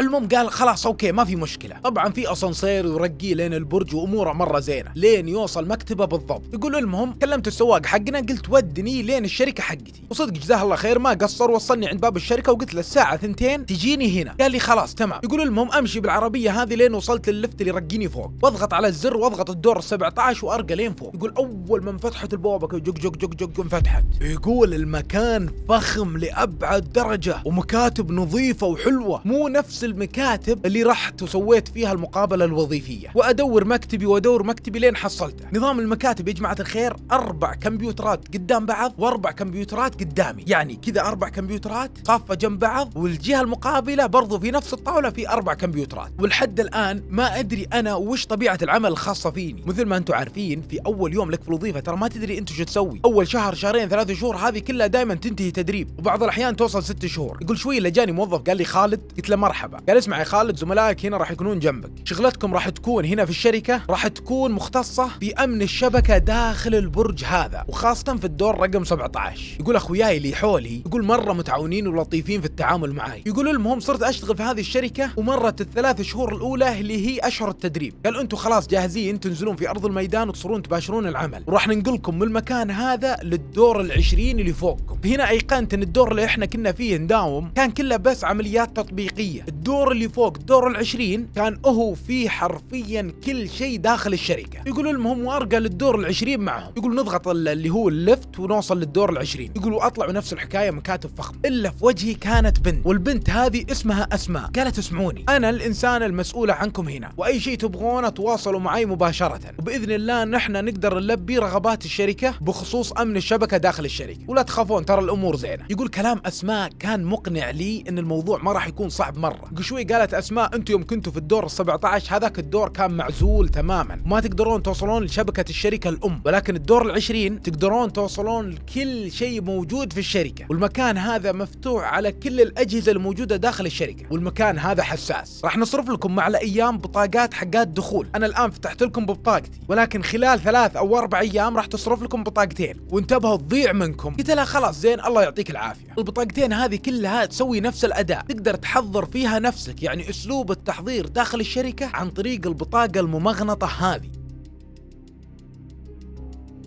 المهم قال خلاص اوكي ما في مشكله طبعا في اسانسير يرقيه لين البرج واموره مره زينه لين يوصل مكتبه بالضبط يقول المهم كلمت السواق حقنا قلت ودني لين الشركه حقتي وصدق جزاه الله خير ما قصر وصلني عند باب الشركه وقلت له الساعه ثنتين تجيني هنا قال لي خلاص تمام يقول المهم امشي بالعربيه هذه لين وصلت لللفت اللي يرقيني فوق واضغط على الزر واضغط الدور 17 وارقى لين فوق يقول اول ما انفتحت البوابه جق جق جق جق انفتحت يقول المكان فخم لابعد درجه ومكاتب نظيفه وحلوه مو نفس المكاتب اللي رحت وسويت فيها المقابله الوظيفيه وادور مكتبي وادور مكتبي لين حصلته نظام المكاتب يا جماعه الخير اربع كمبيوترات قدام بعض واربع كمبيوترات قدامي يعني كذا اربع كمبيوترات قافة جنب بعض والجهه المقابله برضو في نفس الطاوله في اربع كمبيوترات ولحد الان ما ادري انا وش طبيعه العمل الخاصه فيني مثل ما انتم عارفين في اول يوم لك في الوظيفه ترى ما تدري انت شو تسوي اول شهر شهرين ثلاثة شهور هذه كلها دائما تنتهي تدريب وبعض الاحيان توصل ست شهور يقول شوي الا جاني موظف قال لي خالد قلت له مرحبا مرحبا قال اسمع يا خالد زملائك هنا راح يكونون جنبك شغلتكم راح تكون هنا في الشركه راح تكون مختصه بامن الشبكه داخل البرج هذا وخاصه في الدور رقم 17 يقول اخوياي اللي حولي يقول مره متعاونين ولطيفين في التعامل معي يقول المهم صرت اشتغل في هذه الشركه ومرت الثلاث شهور الاولى اللي هي اشهر التدريب قال انتم خلاص جاهزين تنزلون في ارض الميدان وتصيرون تباشرون العمل وراح ننقلكم من المكان هذا للدور العشرين اللي فوقكم هنا ايقنت ان الدور اللي احنا كنا فيه نداوم كان كله بس عمليات تطبيقيه الدور اللي فوق دور العشرين كان هو فيه حرفيا كل شيء داخل الشركه يقولوا المهم وارقى للدور العشرين معهم يقولوا نضغط اللي هو اللفت ونوصل للدور العشرين يقولوا اطلع نفس الحكايه مكاتب فخم الا في وجهي كانت بنت والبنت هذه اسمها اسماء قالت اسمعوني انا الانسان المسؤوله عنكم هنا واي شيء تبغونه تواصلوا معي مباشره وباذن الله نحن نقدر نلبي رغبات الشركه بخصوص امن الشبكه داخل الشركه ولا تخافون ترى الامور زينه يقول كلام اسماء كان مقنع لي ان الموضوع ما راح يكون صعب مره قشوي قالت اسماء انتم يوم كنتوا في الدور ال 17 هذاك الدور كان معزول تماما ما تقدرون توصلون لشبكه الشركه الام ولكن الدور ال20 تقدرون توصلون لكل شيء موجود في الشركه والمكان هذا مفتوح على كل الاجهزه الموجوده داخل الشركه والمكان هذا حساس راح نصرف لكم مع الايام بطاقات حقات دخول انا الان فتحت لكم ببطاقتي ولكن خلال ثلاث او اربع ايام راح تصرف لكم بطاقتين وانتبهوا تضيع منكم قلت لها خلاص زين الله يعطيك العافيه البطاقتين هذه كلها تسوي نفس الاداء تقدر تحضر فيها نفسك يعني اسلوب التحضير داخل الشركه عن طريق البطاقه الممغنطه هذه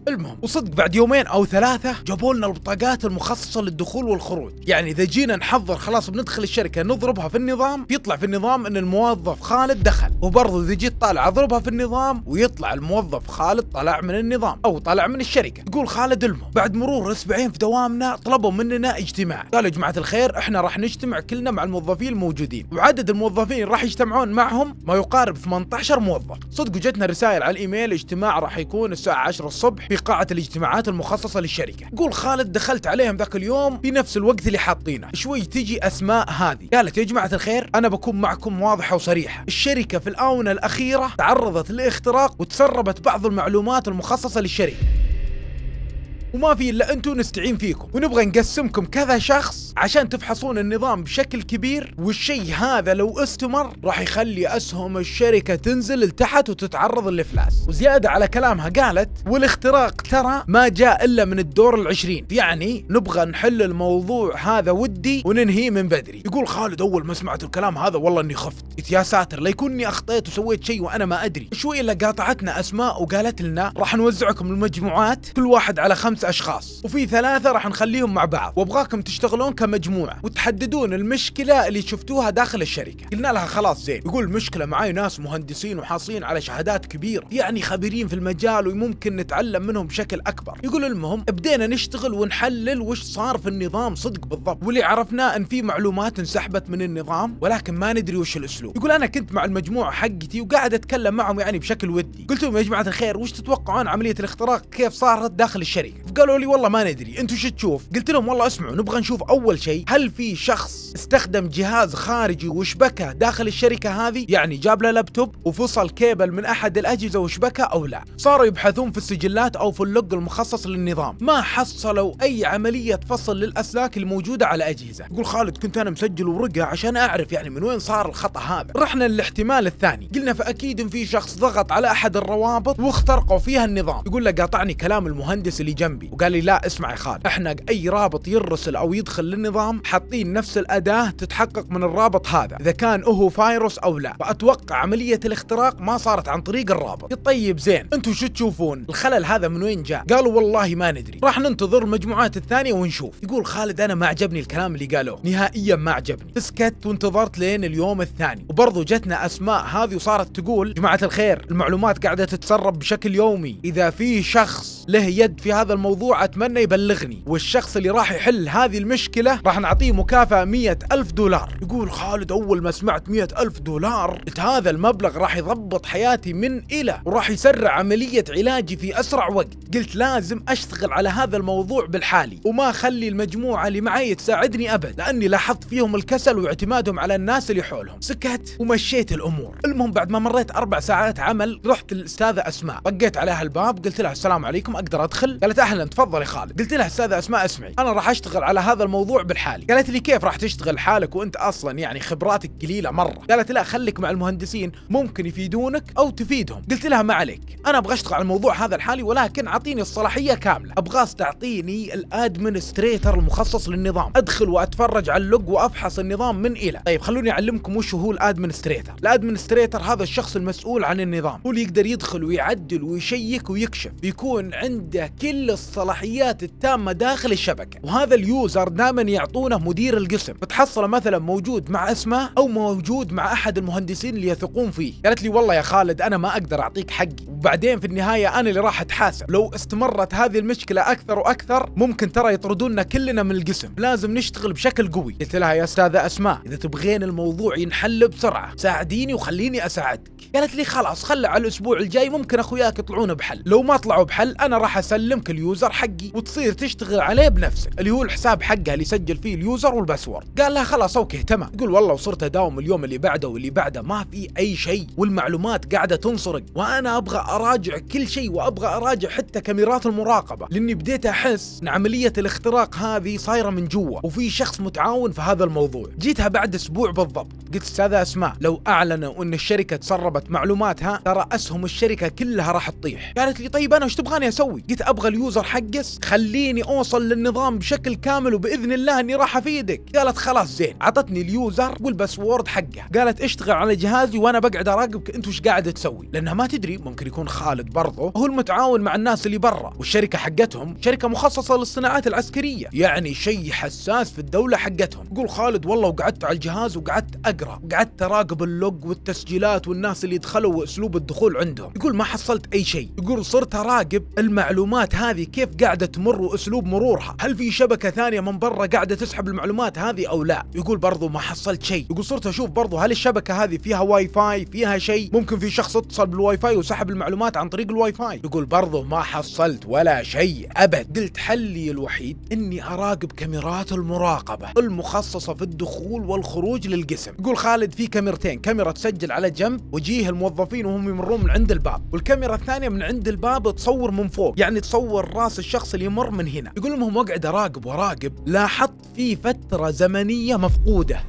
المهم وصدق بعد يومين او ثلاثه جابوا لنا البطاقات المخصصه للدخول والخروج يعني اذا جينا نحضر خلاص بندخل الشركه نضربها في النظام بيطلع في النظام ان الموظف خالد دخل وبرضه اذا جيت طالع اضربها في النظام ويطلع الموظف خالد طلع من النظام او طلع من الشركه يقول خالد المهم بعد مرور اسبوعين في دوامنا طلبوا مننا اجتماع قالوا يا جماعه الخير احنا راح نجتمع كلنا مع الموظفين الموجودين وعدد الموظفين راح يجتمعون معهم ما يقارب 18 موظف صدق جتنا رسائل على الايميل اجتماع راح يكون الساعه 10 الصبح في قاعة الاجتماعات المخصصة للشركة قول خالد دخلت عليهم ذاك اليوم في نفس الوقت اللي حاطينه شوي تجي أسماء هذه قالت يا جماعة الخير أنا بكون معكم واضحة وصريحة الشركة في الآونة الأخيرة تعرضت لاختراق وتسربت بعض المعلومات المخصصة للشركة وما في الا انتم نستعين فيكم ونبغى نقسمكم كذا شخص عشان تفحصون النظام بشكل كبير والشيء هذا لو استمر راح يخلي اسهم الشركه تنزل لتحت وتتعرض للافلاس وزياده على كلامها قالت والاختراق ترى ما جاء الا من الدور العشرين يعني نبغى نحل الموضوع هذا ودي وننهيه من بدري يقول خالد اول ما سمعت الكلام هذا والله اني خفت قلت يا ساتر لا يكون اني اخطيت وسويت شيء وانا ما ادري شوي الا قاطعتنا اسماء وقالت لنا راح نوزعكم المجموعات كل واحد على خمسة خمس اشخاص وفي ثلاثه راح نخليهم مع بعض وابغاكم تشتغلون كمجموعه وتحددون المشكله اللي شفتوها داخل الشركه قلنا لها خلاص زين يقول المشكله معاي ناس مهندسين وحاصلين على شهادات كبيره يعني خبيرين في المجال وممكن نتعلم منهم بشكل اكبر يقول المهم بدينا نشتغل ونحلل وش صار في النظام صدق بالضبط واللي عرفناه ان في معلومات انسحبت من النظام ولكن ما ندري وش الاسلوب يقول انا كنت مع المجموعه حقتي وقاعد اتكلم معهم يعني بشكل ودي قلت لهم يا جماعه الخير وش تتوقعون عمليه الاختراق كيف صارت داخل الشركه فقالوا لي والله ما ندري انتم شو تشوف قلت لهم والله اسمعوا نبغى نشوف اول شيء هل في شخص استخدم جهاز خارجي وشبكه داخل الشركه هذه يعني جاب له لابتوب وفصل كيبل من احد الاجهزه وشبكه او لا صاروا يبحثون في السجلات او في اللوج المخصص للنظام ما حصلوا اي عمليه فصل للاسلاك الموجوده على اجهزه يقول خالد كنت انا مسجل ورقه عشان اعرف يعني من وين صار الخطا هذا رحنا للاحتمال الثاني قلنا فاكيد في شخص ضغط على احد الروابط واخترقوا فيها النظام يقول له قاطعني كلام المهندس اللي جنبي جنبي وقال لي لا اسمع يا خالد احنا اي رابط يرسل او يدخل للنظام حاطين نفس الاداه تتحقق من الرابط هذا اذا كان هو فايروس او لا فاتوقع عمليه الاختراق ما صارت عن طريق الرابط طيب زين انتم شو تشوفون الخلل هذا من وين جاء قالوا والله ما ندري راح ننتظر المجموعات الثانيه ونشوف يقول خالد انا ما عجبني الكلام اللي قالوه نهائيا ما عجبني سكت وانتظرت لين اليوم الثاني وبرضه جتنا اسماء هذه وصارت تقول جماعه الخير المعلومات قاعده تتسرب بشكل يومي اذا في شخص له يد في هذا الموضوع الموضوع أتمنى يبلغني والشخص اللي راح يحل هذه المشكلة راح نعطيه مكافأة مية ألف دولار يقول خالد أول ما سمعت مية ألف دولار هذا المبلغ راح يضبط حياتي من إلى وراح يسرع عملية علاجي في أسرع وقت قلت لازم أشتغل على هذا الموضوع بالحالي وما أخلي المجموعة اللي معي تساعدني أبد لأني لاحظت فيهم الكسل واعتمادهم على الناس اللي حولهم سكت ومشيت الأمور المهم بعد ما مريت أربع ساعات عمل رحت للأستاذة أسماء طقيت عليها الباب قلت لها السلام عليكم أقدر أدخل قالت أهلا تتكلم تفضل يا خالد قلت لها استاذه اسماء اسمعي انا راح اشتغل على هذا الموضوع بالحالي قالت لي كيف راح تشتغل حالك وانت اصلا يعني خبراتك قليله مره قالت لا خليك مع المهندسين ممكن يفيدونك او تفيدهم قلت لها ما عليك انا ابغى اشتغل على الموضوع هذا الحالي ولكن اعطيني الصلاحيه كامله ابغى تعطيني الادمنستريتر المخصص للنظام ادخل واتفرج على اللوج وافحص النظام من الى طيب خلوني اعلمكم وش هو الادمنستريتر الادمنستريتر هذا الشخص المسؤول عن النظام هو اللي يقدر يدخل ويعدل ويشيك ويكشف بيكون عنده كل الصلاحيات التامة داخل الشبكة وهذا اليوزر دائما يعطونه مدير القسم بتحصله مثلا موجود مع اسمه أو موجود مع أحد المهندسين اللي يثقون فيه قالت لي والله يا خالد أنا ما أقدر أعطيك حقي وبعدين في النهاية أنا اللي راح أتحاسب لو استمرت هذه المشكلة أكثر وأكثر ممكن ترى يطردوننا كلنا من القسم لازم نشتغل بشكل قوي قلت لها يا أستاذة أسماء إذا تبغين الموضوع ينحل بسرعة ساعديني وخليني أساعدك قالت لي خلاص خلى على الأسبوع الجاي ممكن أخوياك يطلعون بحل لو ما طلعوا بحل أنا راح أسلمك اليوزر اليوزر حقي وتصير تشتغل عليه بنفسك اللي هو الحساب حقها اللي يسجل فيه اليوزر والباسورد قال لها خلاص اوكي تمام تقول والله وصرت اداوم اليوم اللي بعده واللي بعده ما في اي شيء والمعلومات قاعده تنسرق وانا ابغى اراجع كل شيء وابغى اراجع حتى كاميرات المراقبه لاني بديت احس ان عمليه الاختراق هذه صايره من جوا وفي شخص متعاون في هذا الموضوع جيتها بعد اسبوع بالضبط قلت استاذه اسماء لو اعلنوا ان الشركه تسربت معلوماتها ترى اسهم الشركه كلها راح تطيح قالت لي طيب انا وش تبغاني اسوي قلت ابغى اليوزر السبونسر حقس خليني اوصل للنظام بشكل كامل وباذن الله اني راح افيدك قالت خلاص زين عطتني اليوزر والباسورد حقه قالت اشتغل على جهازي وانا بقعد اراقبك انت وش قاعد تسوي لانها ما تدري ممكن يكون خالد برضه هو المتعاون مع الناس اللي برا والشركه حقتهم شركه مخصصه للصناعات العسكريه يعني شيء حساس في الدوله حقتهم يقول خالد والله وقعدت على الجهاز وقعدت اقرا وقعدت اراقب اللوج والتسجيلات والناس اللي دخلوا واسلوب الدخول عندهم يقول ما حصلت اي شيء يقول صرت اراقب المعلومات هذه كيف قاعده تمر واسلوب مرورها هل في شبكه ثانيه من برا قاعده تسحب المعلومات هذه او لا يقول برضو ما حصلت شيء يقول صرت اشوف برضو هل الشبكه هذه فيها واي فاي فيها شيء ممكن في شخص اتصل بالواي فاي وسحب المعلومات عن طريق الواي فاي يقول برضو ما حصلت ولا شيء ابد قلت حلي الوحيد اني اراقب كاميرات المراقبه المخصصه في الدخول والخروج للقسم يقول خالد في كاميرتين كاميرا تسجل على جنب وجيه الموظفين وهم يمرون من عند الباب والكاميرا الثانيه من عند الباب تصور من فوق يعني تصور راس الشخص اللي يمر من هنا يقول لهم وقعد اراقب واراقب لاحظت في فتره زمنيه مفقوده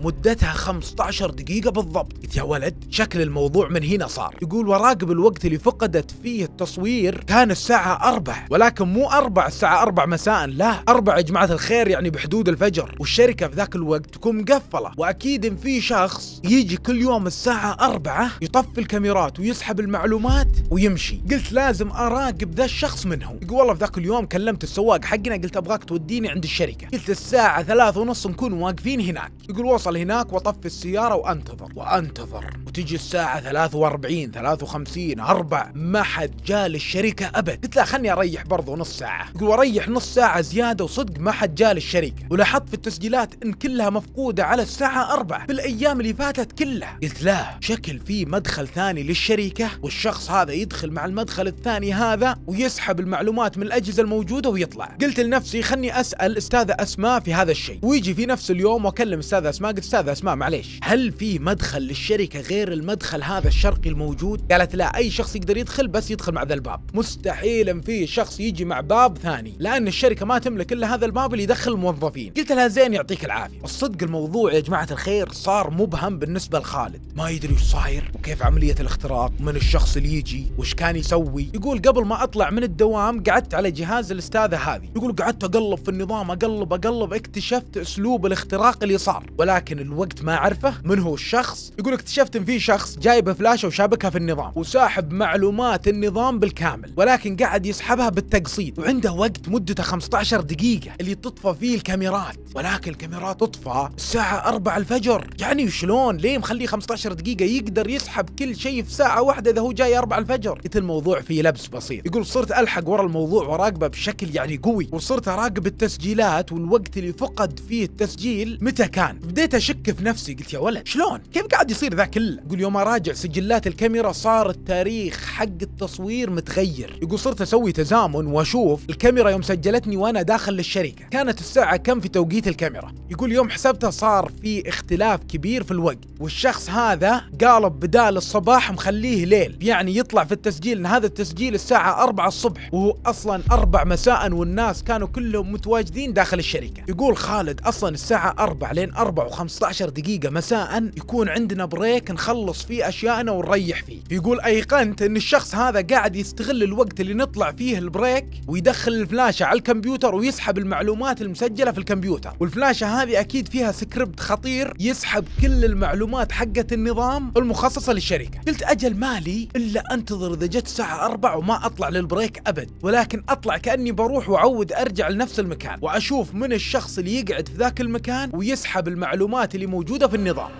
مدتها 15 دقيقة بالضبط قلت يا ولد شكل الموضوع من هنا صار يقول وراقب الوقت اللي فقدت فيه التصوير كان الساعة 4 ولكن مو 4 الساعة 4 مساء لا 4 يا جماعة الخير يعني بحدود الفجر والشركة في ذاك الوقت تكون مقفلة واكيد ان في شخص يجي كل يوم الساعة 4 يطفي الكاميرات ويسحب المعلومات ويمشي قلت لازم اراقب ذا الشخص منه يقول والله في ذاك اليوم كلمت السواق حقنا قلت ابغاك توديني عند الشركة قلت الساعة 3 ونص نكون واقفين هناك يقول اوصل هناك واطفي السياره وانتظر وانتظر وتجي الساعه 43 53 4 ما حد جاء للشركه ابد قلت له خلني اريح برضه نص ساعه يقول اريح نص ساعه زياده وصدق ما حد جاء للشركه ولاحظت في التسجيلات ان كلها مفقوده على الساعه 4 في الايام اللي فاتت كلها قلت لا شكل في مدخل ثاني للشركه والشخص هذا يدخل مع المدخل الثاني هذا ويسحب المعلومات من الاجهزه الموجوده ويطلع قلت لنفسي خلني اسال استاذه اسماء في هذا الشيء ويجي في نفس اليوم واكلم استاذه اسماء حق استاذ اسماء معليش هل في مدخل للشركه غير المدخل هذا الشرقي الموجود قالت لا اي شخص يقدر يدخل بس يدخل مع ذا الباب مستحيل ان في شخص يجي مع باب ثاني لان الشركه ما تملك الا هذا الباب اللي يدخل الموظفين قلت لها زين يعطيك العافيه الصدق الموضوع يا جماعه الخير صار مبهم بالنسبه لخالد ما يدري وش صاير وكيف عمليه الاختراق من الشخص اللي يجي وش كان يسوي يقول قبل ما اطلع من الدوام قعدت على جهاز الاستاذه هذه يقول قعدت اقلب في النظام اقلب اقلب اكتشفت اسلوب الاختراق اللي صار ولكن لكن الوقت ما عرفه من هو الشخص يقول اكتشفت ان في شخص جايبه فلاشة وشابكها في النظام وساحب معلومات النظام بالكامل ولكن قاعد يسحبها بالتقسيط وعنده وقت مدته 15 دقيقة اللي تطفى فيه الكاميرات ولكن الكاميرات تطفى الساعة 4 الفجر يعني شلون ليه مخليه 15 دقيقة يقدر يسحب كل شيء في ساعة واحدة إذا هو جاي 4 الفجر قلت الموضوع فيه لبس بسيط يقول صرت ألحق ورا الموضوع وراقبه بشكل يعني قوي وصرت أراقب التسجيلات والوقت اللي فقد فيه التسجيل متى كان بديت اشك في نفسي قلت يا ولد شلون كيف قاعد يصير ذا كله يقول يوم اراجع سجلات الكاميرا صار التاريخ حق التصوير متغير يقول صرت اسوي تزامن واشوف الكاميرا يوم سجلتني وانا داخل للشركه كانت الساعه كم في توقيت الكاميرا يقول يوم حسبتها صار في اختلاف كبير في الوقت والشخص هذا قالب بدال الصباح مخليه ليل يعني يطلع في التسجيل ان هذا التسجيل الساعه 4 الصبح وهو اصلا 4 مساء والناس كانوا كلهم متواجدين داخل الشركه يقول خالد اصلا الساعه 4 لين 4 و5 15 دقيقة مساء يكون عندنا بريك نخلص فيه أشياءنا ونريح فيه يقول أيقنت أن الشخص هذا قاعد يستغل الوقت اللي نطلع فيه البريك ويدخل الفلاشة على الكمبيوتر ويسحب المعلومات المسجلة في الكمبيوتر والفلاشة هذه أكيد فيها سكريبت خطير يسحب كل المعلومات حقة النظام المخصصة للشركة قلت أجل مالي إلا أنتظر إذا جت الساعة 4 وما أطلع للبريك أبد ولكن أطلع كأني بروح وعود أرجع لنفس المكان وأشوف من الشخص اللي يقعد في ذاك المكان ويسحب المعلومات المعلومات اللي موجودة في النظام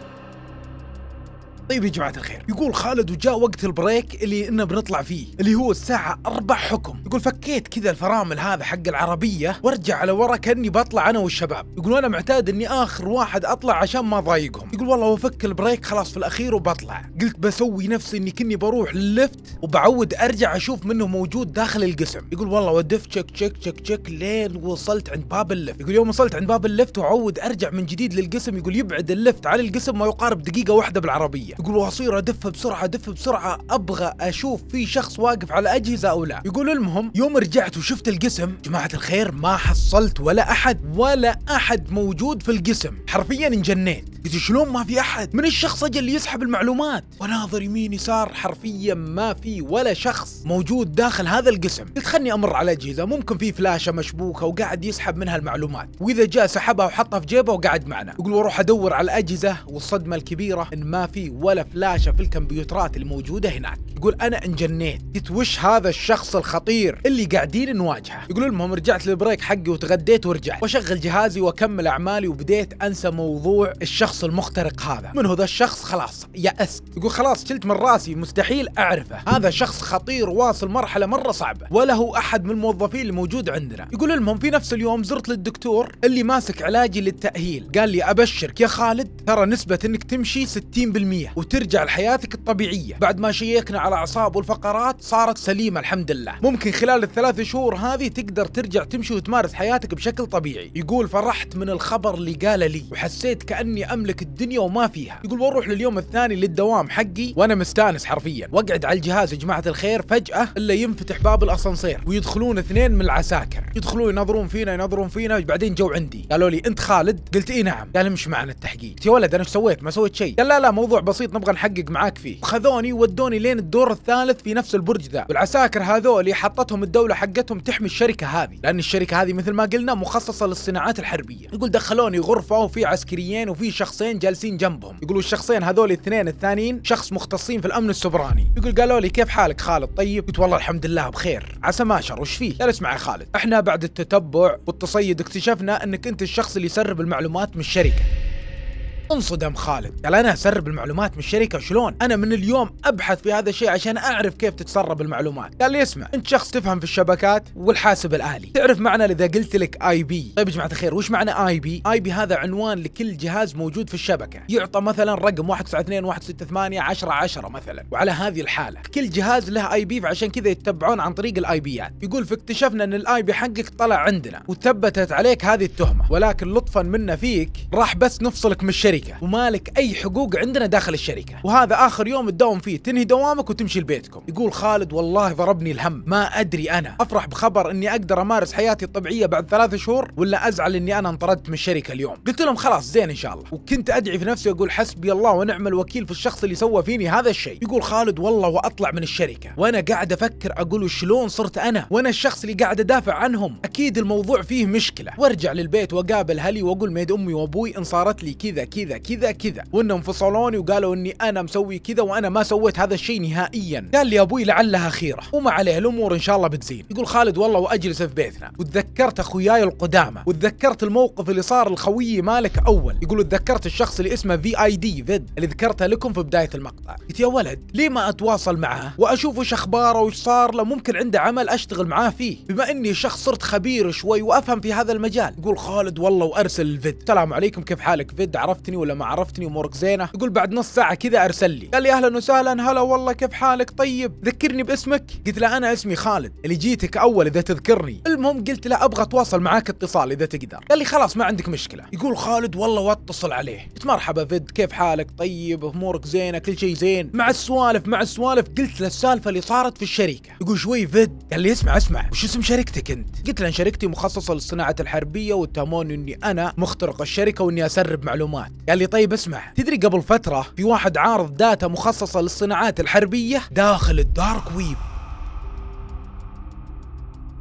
طيب يا جماعه الخير يقول خالد وجاء وقت البريك اللي إنا بنطلع فيه اللي هو الساعه 4 حكم يقول فكيت كذا الفرامل هذا حق العربيه وارجع على ورا كاني بطلع انا والشباب يقول انا معتاد اني اخر واحد اطلع عشان ما اضايقهم يقول والله وفك البريك خلاص في الاخير وبطلع قلت بسوي نفسي اني كني بروح للفت وبعود ارجع اشوف منه موجود داخل القسم يقول والله ودف تشك تشك تشك تشك لين وصلت عند باب اللفت يقول يوم وصلت عند باب اللفت وعود ارجع من جديد للقسم يقول يبعد اللفت على القسم ما يقارب دقيقه واحده بالعربيه يقول واصير ادف بسرعه ادف بسرعه ابغى اشوف في شخص واقف على اجهزه او لا يقول المهم يوم رجعت وشفت القسم جماعه الخير ما حصلت ولا احد ولا احد موجود في القسم حرفيا انجنيت قلت شلون ما في احد من الشخص اللي يسحب المعلومات واناظر يمين يسار حرفيا ما في ولا شخص موجود داخل هذا القسم قلت خلني امر على اجهزه ممكن في فلاشه مشبوكه وقاعد يسحب منها المعلومات واذا جاء سحبها وحطها في جيبه وقعد معنا يقول واروح ادور على الاجهزه والصدمه الكبيره ان ما في ولا فلاشه في الكمبيوترات الموجوده هناك يقول انا انجنيت قلت وش هذا الشخص الخطير اللي قاعدين نواجهه يقول المهم رجعت للبريك حقي وتغديت ورجعت واشغل جهازي واكمل اعمالي وبديت انسى موضوع الشخص المخترق هذا من هو ذا الشخص خلاص يأست يقول خلاص شلت من راسي مستحيل اعرفه هذا شخص خطير واصل مرحله مره صعبه ولا هو احد من الموظفين الموجود عندنا يقول المهم في نفس اليوم زرت للدكتور اللي ماسك علاجي للتاهيل قال لي ابشرك يا خالد ترى نسبه انك تمشي 60% وترجع لحياتك الطبيعية بعد ما شيكنا على أعصاب والفقرات صارت سليمة الحمد لله ممكن خلال الثلاث شهور هذه تقدر ترجع تمشي وتمارس حياتك بشكل طبيعي يقول فرحت من الخبر اللي قال لي وحسيت كأني أملك الدنيا وما فيها يقول واروح لليوم الثاني للدوام حقي وأنا مستانس حرفيا وأقعد على الجهاز يا جماعة الخير فجأة إلا ينفتح باب الأسانسير ويدخلون اثنين من العساكر يدخلون ينظرون فينا ينظرون فينا وبعدين جو عندي قالوا لي أنت خالد قلت إي نعم قال مش معنى التحقيق يا ولد أنا ايش سويت ما سويت شيء قال لا لا موضوع بسيط بسيط نبغى نحقق معاك فيه خذوني ودوني لين الدور الثالث في نفس البرج ذا والعساكر هذول حطتهم الدوله حقتهم تحمي الشركه هذه لان الشركه هذه مثل ما قلنا مخصصه للصناعات الحربيه يقول دخلوني غرفه وفي عسكريين وفي شخصين جالسين جنبهم يقولوا الشخصين هذول الاثنين الثانيين شخص مختصين في الامن السبراني يقول قالوا لي كيف حالك خالد طيب قلت والله الحمد لله بخير عسى ما شر وش فيه جلس معي خالد احنا بعد التتبع والتصيد اكتشفنا انك انت الشخص اللي يسرب المعلومات من الشركه انصدم خالد قال انا اسرب المعلومات من الشركه شلون انا من اليوم ابحث في هذا الشيء عشان اعرف كيف تتسرب المعلومات قال لي اسمع انت شخص تفهم في الشبكات والحاسب الالي تعرف معنى اذا قلت لك اي بي طيب يا جماعه الخير وش معنى اي بي اي بي هذا عنوان لكل جهاز موجود في الشبكه يعطى مثلا رقم 192 168 10 مثلا وعلى هذه الحاله كل جهاز له اي بي فعشان كذا يتبعون عن طريق الاي بيات يقول فاكتشفنا ان الاي بي حقك طلع عندنا وثبتت عليك هذه التهمه ولكن لطفا منا فيك راح بس نفصلك من الشركه الشركه ومالك اي حقوق عندنا داخل الشركه وهذا اخر يوم تداوم فيه تنهي دوامك وتمشي لبيتكم يقول خالد والله ضربني الهم ما ادري انا افرح بخبر اني اقدر امارس حياتي الطبيعيه بعد ثلاث شهور ولا ازعل اني انا انطردت من الشركه اليوم قلت لهم خلاص زين ان شاء الله وكنت ادعي في نفسي اقول حسبي الله ونعم الوكيل في الشخص اللي سوى فيني هذا الشيء يقول خالد والله واطلع من الشركه وانا قاعد افكر اقول شلون صرت انا وانا الشخص اللي قاعد ادافع عنهم اكيد الموضوع فيه مشكله وارجع للبيت واقابل هلي واقول ميد امي وابوي ان صارت لي كذا كذا كذا كذا كذا وانهم فصلوني وقالوا اني انا مسوي كذا وانا ما سويت هذا الشيء نهائيا قال لي ابوي لعلها خيره وما عليه الامور ان شاء الله بتزين يقول خالد والله واجلس في بيتنا وتذكرت اخوياي القدامى وتذكرت الموقف اللي صار الخوي مالك اول يقول تذكرت الشخص اللي اسمه في اي دي فيد اللي ذكرته لكم في بدايه المقطع قلت يا ولد ليه ما اتواصل معه واشوف وش اخباره وش صار له ممكن عنده عمل اشتغل معاه فيه بما اني شخص صرت خبير شوي وافهم في هذا المجال يقول خالد والله وارسل الفيد السلام عليكم كيف حالك فيد عرفتني عرفتني ولا ما عرفتني امورك زينه يقول بعد نص ساعه كذا ارسل لي قال لي اهلا وسهلا هلا والله كيف حالك طيب ذكرني باسمك قلت له انا اسمي خالد اللي جيتك اول اذا تذكرني المهم قلت له ابغى اتواصل معاك اتصال اذا تقدر قال لي خلاص ما عندك مشكله يقول خالد والله واتصل عليه قلت مرحبا فيد كيف حالك طيب امورك زينه كل شيء زين مع السوالف مع السوالف قلت له السالفه اللي صارت في الشركه يقول شوي فيد قال لي اسمع اسمع وش اسم شركتك انت قلت له شركتي مخصصه للصناعه الحربيه واتهموني اني انا مخترق الشركه واني اسرب معلومات قال لي طيب اسمع تدري قبل فترة في واحد عارض داتا مخصصة للصناعات الحربية داخل الدارك ويب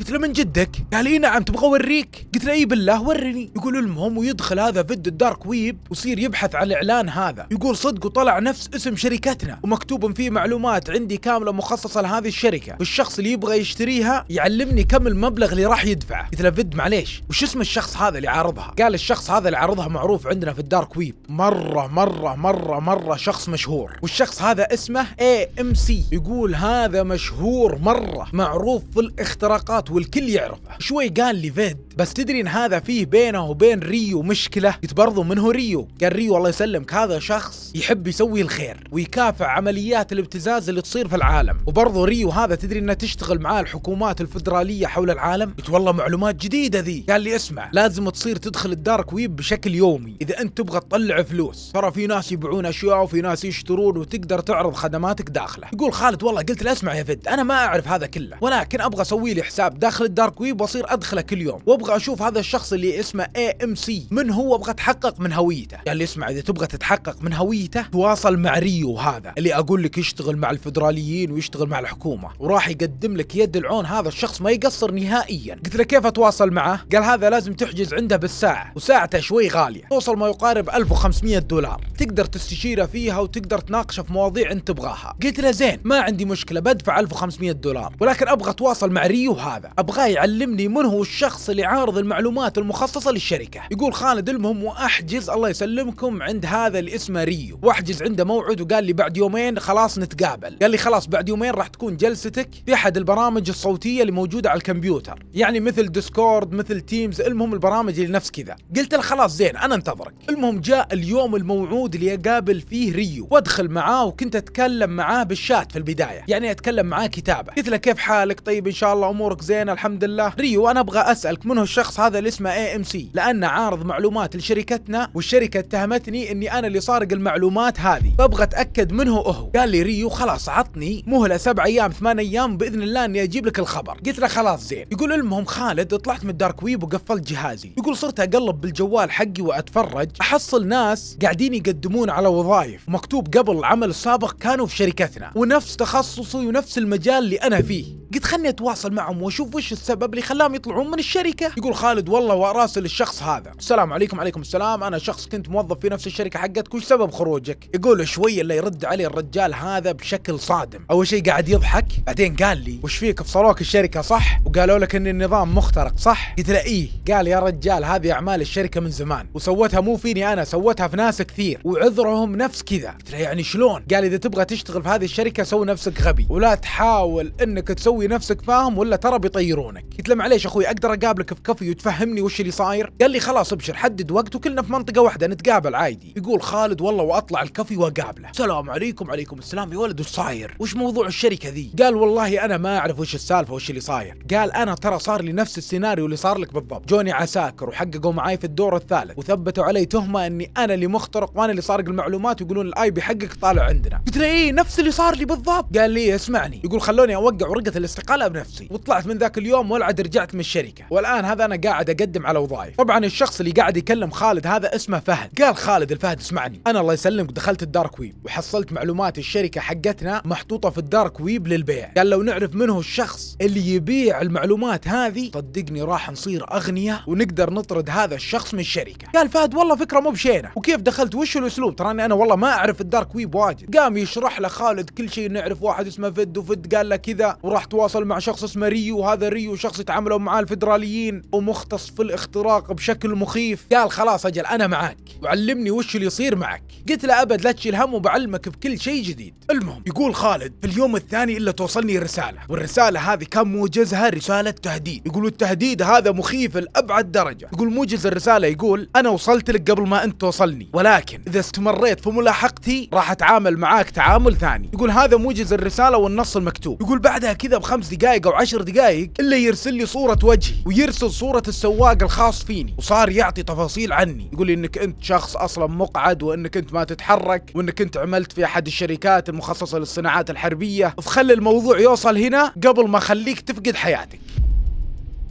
قلت له من جدك قال اي نعم تبغى اوريك قلت له اي بالله ورني يقول المهم ويدخل هذا فيد الدارك ويب ويصير يبحث عن الاعلان هذا يقول صدق وطلع نفس اسم شركتنا ومكتوب فيه معلومات عندي كامله مخصصه لهذه الشركه والشخص اللي يبغى يشتريها يعلمني كم المبلغ اللي راح يدفعه قلت له فيد معليش وش اسم الشخص هذا اللي عارضها قال الشخص هذا اللي عارضها معروف عندنا في الدارك ويب مره مره مره مره شخص مشهور والشخص هذا اسمه اي ام سي يقول هذا مشهور مره معروف في الاختراقات والكل يعرفه شوي قال لي فيد بس تدري ان هذا فيه بينه وبين ريو مشكله قلت منه من هو ريو قال ريو الله يسلمك هذا شخص يحب يسوي الخير ويكافح عمليات الابتزاز اللي تصير في العالم وبرضه ريو هذا تدري انه تشتغل معاه الحكومات الفدراليه حول العالم قلت والله معلومات جديده ذي قال لي اسمع لازم تصير تدخل الدارك ويب بشكل يومي اذا انت تبغى تطلع فلوس ترى في ناس يبيعون اشياء وفي ناس يشترون وتقدر تعرض خدماتك داخله يقول خالد والله قلت له اسمع يا فد انا ما اعرف هذا كله ولكن ابغى اسوي لي حساب داخل الدارك ويب واصير ادخله كل يوم وابغى اشوف هذا الشخص اللي اسمه اي ام سي من هو ابغى اتحقق من هويته قال يعني لي اسمع اذا تبغى تتحقق من هويته تواصل مع ريو هذا اللي اقول لك يشتغل مع الفدراليين ويشتغل مع الحكومه وراح يقدم لك يد العون هذا الشخص ما يقصر نهائيا قلت له كيف اتواصل معه قال هذا لازم تحجز عنده بالساعه وساعته شوي غاليه توصل ما يقارب 1500 دولار تقدر تستشيره فيها وتقدر تناقشه في مواضيع انت تبغاها قلت له زين ما عندي مشكله بدفع 1500 دولار ولكن ابغى اتواصل مع ريو هذا ابغاه يعلمني من هو الشخص اللي عارض المعلومات المخصصه للشركه يقول خالد المهم واحجز الله يسلمكم عند هذا اللي اسمه ريو واحجز عنده موعد وقال لي بعد يومين خلاص نتقابل قال لي خلاص بعد يومين راح تكون جلستك في احد البرامج الصوتيه اللي موجوده على الكمبيوتر يعني مثل ديسكورد مثل تيمز المهم البرامج اللي نفس كذا قلت له خلاص زين انا انتظرك المهم جاء اليوم الموعود اللي اقابل فيه ريو وادخل معاه وكنت اتكلم معاه بالشات في البدايه يعني اتكلم معاه كتابه قلت له كيف حالك طيب ان شاء الله امورك زين انتهينا الحمد لله ريو انا ابغى اسالك من هو الشخص هذا اللي اسمه اي ام سي لانه عارض معلومات لشركتنا والشركه اتهمتني اني انا اللي سارق المعلومات هذه فابغى اتاكد من هو هو قال لي ريو خلاص عطني مهله سبع ايام ثمان ايام باذن الله اني اجيب لك الخبر قلت له خلاص زين يقول المهم خالد طلعت من الدارك ويب وقفلت جهازي يقول صرت اقلب بالجوال حقي واتفرج احصل ناس قاعدين يقدمون على وظائف مكتوب قبل العمل السابق كانوا في شركتنا ونفس تخصصي ونفس المجال اللي انا فيه قلت خلني اتواصل معهم واشوف وش السبب اللي خلاهم يطلعون من الشركه يقول خالد والله واراسل الشخص هذا السلام عليكم عليكم السلام انا شخص كنت موظف في نفس الشركه حقتك وش سبب خروجك يقول شويه اللي يرد علي الرجال هذا بشكل صادم اول شيء قاعد يضحك بعدين قال لي وش فيك فصلوك الشركه صح وقالوا لك ان النظام مخترق صح قلت له ايه قال يا رجال هذه اعمال الشركه من زمان وسوتها مو فيني انا سوتها في ناس كثير وعذرهم نفس كذا قلت له يعني شلون قال اذا تبغى تشتغل في هذه الشركه سوي نفسك غبي ولا تحاول انك تسوي تسوي نفسك فاهم ولا ترى بيطيرونك قلت له معليش اخوي اقدر اقابلك في كافي وتفهمني وش اللي صاير قال لي خلاص ابشر حدد وقت وكلنا في منطقه واحده نتقابل عادي يقول خالد والله واطلع الكافي واقابله سلام عليكم عليكم السلام يا ولد وش صاير وش موضوع الشركه ذي قال والله انا ما اعرف وش السالفه وش اللي صاير قال انا ترى صار لي نفس السيناريو اللي صار لك بالضبط جوني عساكر وحققوا معاي في الدور الثالث وثبتوا علي تهمه اني انا اللي مخترق وانا اللي سارق المعلومات ويقولون الاي بي حقك طالع عندنا قلت له ايه نفس اللي صار لي بالضبط قال لي اسمعني يقول خلوني اوقع ورقه الاستقاله بنفسي وطلعت من ذاك اليوم ولا عاد رجعت من الشركه والان هذا انا قاعد اقدم على وظائف طبعا الشخص اللي قاعد يكلم خالد هذا اسمه فهد قال خالد الفهد اسمعني انا الله يسلمك دخلت الدارك ويب وحصلت معلومات الشركه حقتنا محطوطه في الدارك ويب للبيع قال لو نعرف منه الشخص اللي يبيع المعلومات هذه صدقني راح نصير اغنياء ونقدر نطرد هذا الشخص من الشركه قال فهد والله فكره مو بشينه وكيف دخلت وش الاسلوب تراني انا والله ما اعرف الدارك ويب واجد قام يشرح له خالد كل شيء نعرف واحد اسمه فد وفد قال له كذا ورحت يتواصل مع شخص اسمه ريو وهذا ريو شخص يتعاملوا معاه الفدراليين ومختص في الاختراق بشكل مخيف قال خلاص اجل انا معاك وعلمني وش اللي يصير معك قلت له ابد لا تشيل هم وبعلمك بكل شيء جديد المهم يقول خالد في اليوم الثاني الا توصلني رساله والرساله هذه كان موجزها رساله تهديد يقول التهديد هذا مخيف لابعد درجه يقول موجز الرساله يقول انا وصلت لك قبل ما انت توصلني ولكن اذا استمريت في ملاحقتي راح اتعامل معاك تعامل ثاني يقول هذا موجز الرساله والنص المكتوب يقول بعدها كذا خمس دقائق او عشر دقائق الا يرسل لي صوره وجهي ويرسل صوره السواق الخاص فيني وصار يعطي تفاصيل عني يقول لي انك انت شخص اصلا مقعد وانك انت ما تتحرك وانك انت عملت في احد الشركات المخصصه للصناعات الحربيه فخلي الموضوع يوصل هنا قبل ما اخليك تفقد حياتك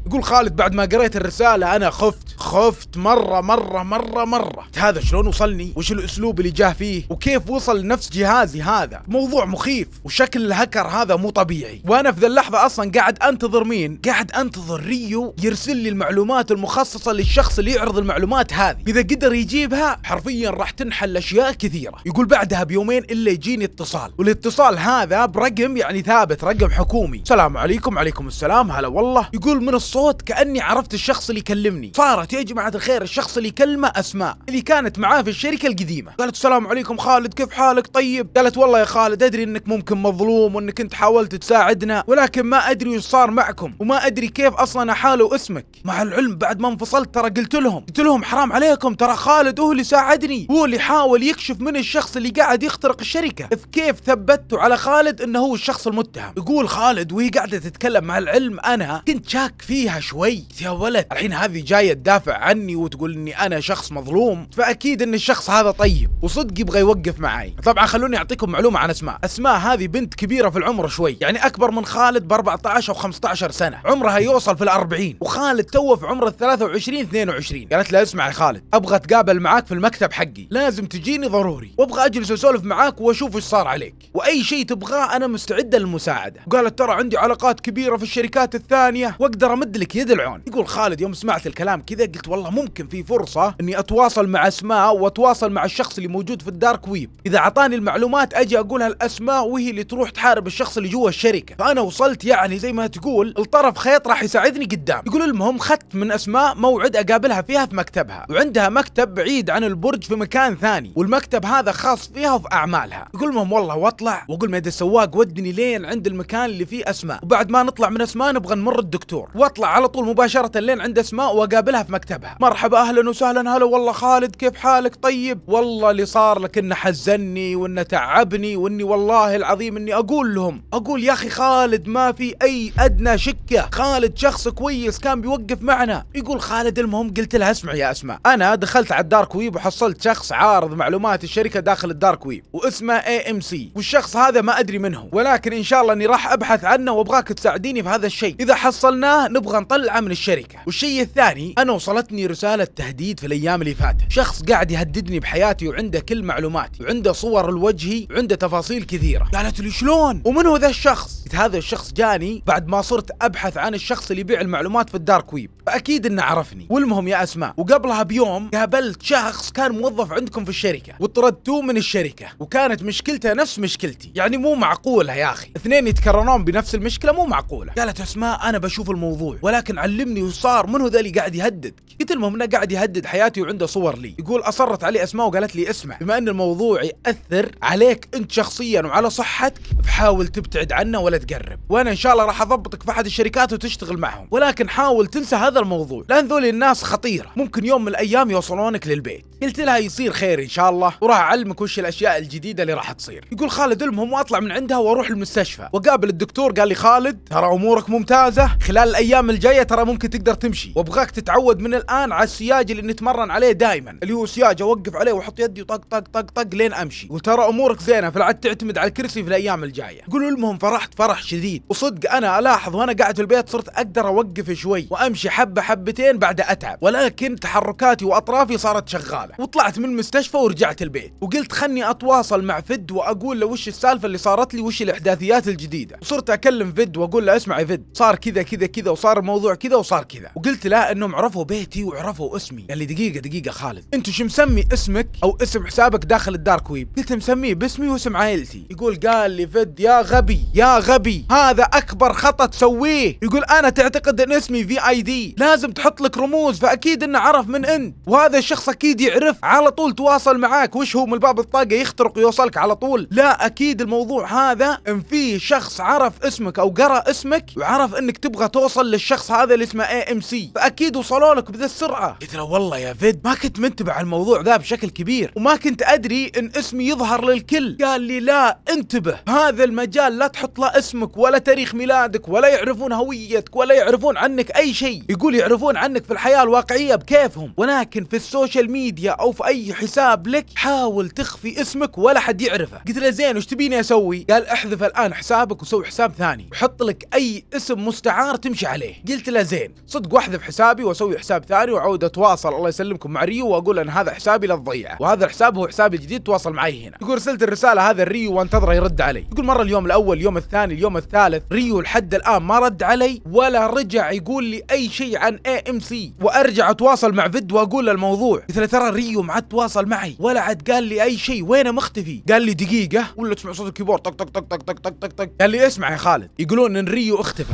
يقول خالد بعد ما قريت الرسالة أنا خفت خفت مرة مرة مرة مرة هذا شلون وصلني وش الأسلوب اللي جاه فيه وكيف وصل لنفس جهازي هذا موضوع مخيف وشكل الهكر هذا مو طبيعي وأنا في ذا اللحظة أصلا قاعد أنتظر مين قاعد أنتظر ريو يرسل لي المعلومات المخصصة للشخص اللي يعرض المعلومات هذه إذا قدر يجيبها حرفيا راح تنحل أشياء كثيرة يقول بعدها بيومين إلا يجيني اتصال والاتصال هذا برقم يعني ثابت رقم حكومي سلام عليكم عليكم السلام هلا والله يقول من الص الصوت كاني عرفت الشخص اللي يكلمني صارت يا جماعه الخير الشخص اللي كلمه اسماء اللي كانت معاه في الشركه القديمه قالت السلام عليكم خالد كيف حالك طيب قالت والله يا خالد ادري انك ممكن مظلوم وانك انت حاولت تساعدنا ولكن ما ادري وش صار معكم وما ادري كيف اصلا احالوا اسمك مع العلم بعد ما انفصلت ترى قلت لهم قلت لهم حرام عليكم ترى خالد هو اللي ساعدني هو اللي حاول يكشف من الشخص اللي قاعد يخترق الشركه كيف ثبتوا على خالد انه هو الشخص المتهم يقول خالد وهي قاعده تتكلم مع العلم انا كنت شاك فيه فيها شوي يا ولد الحين هذه جايه تدافع عني وتقول اني انا شخص مظلوم فاكيد ان الشخص هذا طيب وصدق يبغى يوقف معي طبعا خلوني اعطيكم معلومه عن اسماء اسماء هذه بنت كبيره في العمر شوي يعني اكبر من خالد ب 14 او 15 سنه عمرها يوصل في ال 40 وخالد توه في عمر ال 23 22 قالت له اسمع يا خالد ابغى اتقابل معاك في المكتب حقي لازم تجيني ضروري وابغى اجلس اسولف معاك واشوف ايش صار عليك واي شيء تبغاه انا مستعده للمساعده وقالت ترى عندي علاقات كبيره في الشركات الثانيه واقدر امد مد لك يد العون يقول خالد يوم سمعت الكلام كذا قلت والله ممكن في فرصه اني اتواصل مع اسماء واتواصل مع الشخص اللي موجود في الدارك ويب اذا اعطاني المعلومات اجي اقولها لاسماء وهي اللي تروح تحارب الشخص اللي جوا الشركه فانا وصلت يعني زي ما تقول الطرف خيط راح يساعدني قدام يقول المهم خدت من اسماء موعد اقابلها فيها في مكتبها وعندها مكتب بعيد عن البرج في مكان ثاني والمكتب هذا خاص فيها وفي اعمالها يقول المهم والله واطلع واقول ما السواق ودني لين عند المكان اللي فيه اسماء وبعد ما نطلع من اسماء نبغى نمر الدكتور واطلع اطلع على طول مباشره لين عند اسماء واقابلها في مكتبها مرحبا اهلا وسهلا هلا والله خالد كيف حالك طيب والله اللي صار لك انه حزني وانه تعبني واني والله العظيم اني اقول لهم اقول يا اخي خالد ما في اي ادنى شكه خالد شخص كويس كان بيوقف معنا يقول خالد المهم قلت لها اسمع يا اسماء انا دخلت على الدارك ويب وحصلت شخص عارض معلومات الشركه داخل الدارك ويب واسمه اي ام سي والشخص هذا ما ادري منه ولكن ان شاء الله اني راح ابحث عنه وابغاك تساعديني في هذا الشيء اذا حصلناه نبغى ابغى نطلعه من الشركه والشيء الثاني انا وصلتني رساله تهديد في الايام اللي فاتت شخص قاعد يهددني بحياتي وعنده كل معلوماتي وعنده صور الوجهي وعنده تفاصيل كثيره قالت لي شلون ومن هو ذا الشخص هذا الشخص جاني بعد ما صرت ابحث عن الشخص اللي يبيع المعلومات في الدارك ويب فاكيد انه عرفني والمهم يا اسماء وقبلها بيوم قابلت شخص كان موظف عندكم في الشركه وطردتوه من الشركه وكانت مشكلته نفس مشكلتي يعني مو معقوله يا اخي اثنين يتكررون بنفس المشكله مو معقوله قالت اسماء انا بشوف الموضوع ولكن علمني وصار من هو ذا اللي قاعد يهدد قلت المهم انه قاعد يهدد حياتي وعنده صور لي يقول اصرت علي اسماء وقالت لي اسمع بما ان الموضوع ياثر عليك انت شخصيا وعلى صحتك فحاول تبتعد عنه ولا تقرب وانا ان شاء الله راح اضبطك في احد الشركات وتشتغل معهم ولكن حاول تنسى هذا الموضوع لان ذول الناس خطيره ممكن يوم من الايام يوصلونك للبيت قلت لها يصير خير ان شاء الله وراح اعلمك وش الاشياء الجديده اللي راح تصير يقول خالد المهم واطلع من عندها واروح المستشفى واقابل الدكتور قال لي خالد ترى امورك ممتازه خلال الايام الايام الجايه ترى ممكن تقدر تمشي وابغاك تتعود من الان على السياج اللي نتمرن عليه دائما اللي هو سياج اوقف عليه واحط يدي وطق طق طق طق لين امشي وترى امورك زينه فلا تعتمد على الكرسي في الايام الجايه قولوا المهم فرحت فرح شديد وصدق انا الاحظ وانا قاعد في البيت صرت اقدر اوقف شوي وامشي حبه حبتين بعد اتعب ولكن تحركاتي واطرافي صارت شغاله وطلعت من المستشفى ورجعت البيت وقلت خلني اتواصل مع فد واقول له وش السالفه اللي صارت لي وش الاحداثيات الجديده وصرت اكلم فد واقول له اسمع يا فد صار كذا كذا كذا وصار صار الموضوع كذا وصار كذا وقلت له انهم عرفوا بيتي وعرفوا اسمي قال لي يعني دقيقه دقيقه خالد انت شو مسمي اسمك او اسم حسابك داخل الدارك ويب قلت مسميه باسمي واسم عائلتي يقول قال لي فد يا غبي يا غبي هذا اكبر خطا تسويه يقول انا تعتقد ان اسمي في اي دي لازم تحط لك رموز فاكيد انه عرف من انت وهذا الشخص اكيد يعرف على طول تواصل معاك وش هو من باب الطاقه يخترق ويوصلك على طول لا اكيد الموضوع هذا ان في شخص عرف اسمك او قرا اسمك وعرف انك تبغى توصل لش الشخص هذا اللي اسمه اي ام سي فاكيد وصلوا لك بذا السرعه قلت له والله يا فيد ما كنت منتبه على الموضوع ذا بشكل كبير وما كنت ادري ان اسمي يظهر للكل قال لي لا انتبه هذا المجال لا تحط لا اسمك ولا تاريخ ميلادك ولا يعرفون هويتك ولا يعرفون عنك اي شيء يقول يعرفون عنك في الحياه الواقعيه بكيفهم ولكن في السوشيال ميديا او في اي حساب لك حاول تخفي اسمك ولا حد يعرفه قلت له زين وش تبيني اسوي قال احذف الان حسابك وسوي حساب ثاني وحط لك اي اسم مستعار تمشي عليه عليه قلت له زين صدق واحذف حسابي واسوي حساب ثاني واعود اتواصل الله يسلمكم مع ريو واقول ان هذا حسابي لا تضيعه وهذا الحساب هو حسابي الجديد تواصل معي هنا يقول رسلت الرساله هذا ريو وانتظره يرد علي يقول مره اليوم الاول اليوم الثاني اليوم الثالث ريو لحد الان ما رد علي ولا رجع يقول لي اي شيء عن اي ام سي وارجع اتواصل مع فيد واقول له الموضوع قلت له ترى ريو ما عاد تواصل معي ولا عاد قال لي اي شيء وينه مختفي قال لي دقيقه ولا تسمع صوت الكيبورد طق طق طق طق طق طق قال لي اسمع يا خالد يقولون ان ريو اختفى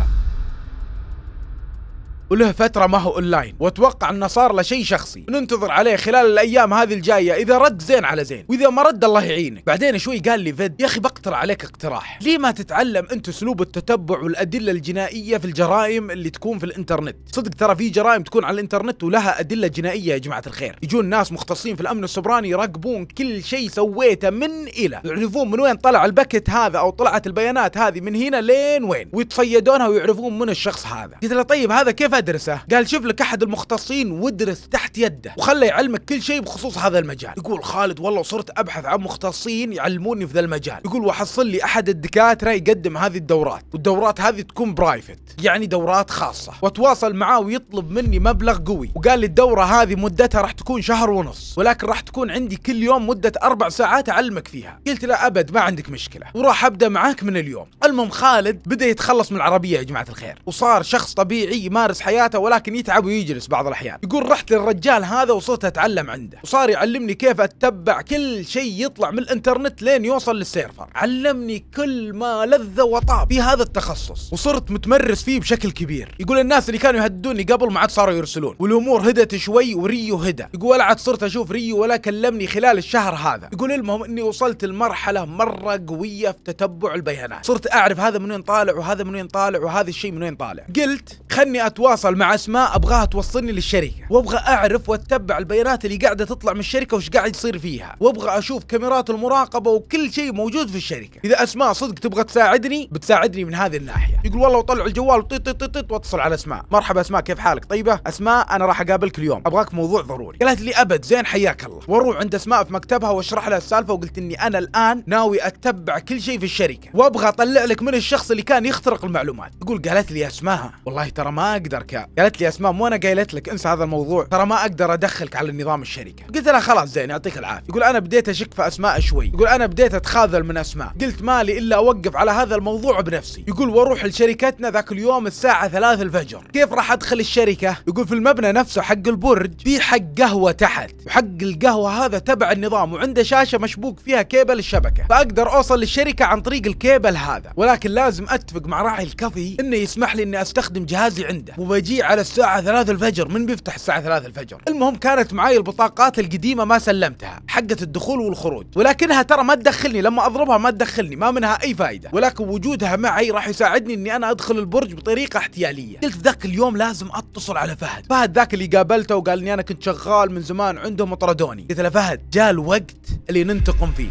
وله فترة ما هو اونلاين واتوقع انه صار له شيء شخصي وننتظر عليه خلال الايام هذه الجاية اذا رد زين على زين واذا ما رد الله يعينك بعدين شوي قال لي فيد يا اخي بقترح عليك اقتراح ليه ما تتعلم انت اسلوب التتبع والادلة الجنائية في الجرائم اللي تكون في الانترنت صدق ترى في جرائم تكون على الانترنت ولها ادلة جنائية يا جماعة الخير يجون ناس مختصين في الامن السبراني يراقبون كل شيء سويته من الى يعرفون من وين طلع الباكت هذا او طلعت البيانات هذه من هنا لين وين ويتصيدونها ويعرفون من الشخص هذا قلت له طيب هذا كيف المدرسه قال شوف لك احد المختصين وادرس تحت يده وخله يعلمك كل شيء بخصوص هذا المجال يقول خالد والله صرت ابحث عن مختصين يعلموني في ذا المجال يقول واحصل لي احد الدكاتره يقدم هذه الدورات والدورات هذه تكون برايفت يعني دورات خاصه واتواصل معاه ويطلب مني مبلغ قوي وقال لي الدوره هذه مدتها راح تكون شهر ونص ولكن راح تكون عندي كل يوم مده اربع ساعات اعلمك فيها قلت له ابد ما عندك مشكله وراح ابدا معاك من اليوم المهم خالد بدا يتخلص من العربيه يا جماعه الخير وصار شخص طبيعي يمارس حياته ولكن يتعب ويجلس بعض الأحيان يقول رحت للرجال هذا وصرت أتعلم عنده وصار يعلمني كيف أتبع كل شيء يطلع من الإنترنت لين يوصل للسيرفر علمني كل ما لذ وطاب في هذا التخصص وصرت متمرس فيه بشكل كبير يقول الناس اللي كانوا يهددوني قبل ما عاد صاروا يرسلون والأمور هدت شوي وريو هدى يقول ولا عاد صرت أشوف ريو ولا كلمني خلال الشهر هذا يقول المهم أني وصلت لمرحلة مرة قوية في تتبع البيانات صرت أعرف هذا من وين طالع وهذا من وين طالع وهذا الشيء من وين طالع قلت خلني أتواصل اتواصل مع اسماء ابغاها توصلني للشركه وابغى اعرف واتبع البيانات اللي قاعده تطلع من الشركه وش قاعد يصير فيها وابغى اشوف كاميرات المراقبه وكل شيء موجود في الشركه اذا اسماء صدق تبغى تساعدني بتساعدني من هذه الناحيه يقول والله وطلع الجوال طيط طيط طيط واتصل على اسماء مرحبا اسماء كيف حالك طيبه اسماء انا راح اقابلك اليوم ابغاك موضوع ضروري قالت لي ابد زين حياك الله واروح عند اسماء في مكتبها واشرح لها السالفه وقلت اني انا الان ناوي اتبع كل شيء في الشركه وابغى اطلع لك من الشخص اللي كان يخترق المعلومات تقول قالت لي اسماء والله ترى ما اقدر الشركه قالت لي اسماء مو انا قايلت لك انسى هذا الموضوع ترى ما اقدر ادخلك على نظام الشركه قلت لها خلاص زين يعطيك العافيه يقول انا بديت اشك في اسماء شوي يقول انا بديت اتخاذل من اسماء قلت مالي الا اوقف على هذا الموضوع بنفسي يقول واروح لشركتنا ذاك اليوم الساعه 3 الفجر كيف راح ادخل الشركه يقول في المبنى نفسه حق البرج في حق قهوه تحت وحق القهوه هذا تبع النظام وعنده شاشه مشبوك فيها كيبل الشبكه فاقدر اوصل للشركه عن طريق الكيبل هذا ولكن لازم اتفق مع راعي الكافي انه يسمح لي اني استخدم جهازي عنده وبجي على الساعة 3 الفجر من بيفتح الساعة 3 الفجر المهم كانت معي البطاقات القديمة ما سلمتها حقة الدخول والخروج ولكنها ترى ما تدخلني لما أضربها ما تدخلني ما منها أي فائدة ولكن وجودها معي راح يساعدني أني أنا أدخل البرج بطريقة احتيالية قلت ذاك اليوم لازم أتصل على فهد فهد ذاك اللي قابلته وقال أني أنا كنت شغال من زمان عندهم وطردوني قلت له فهد جاء الوقت اللي ننتقم فيه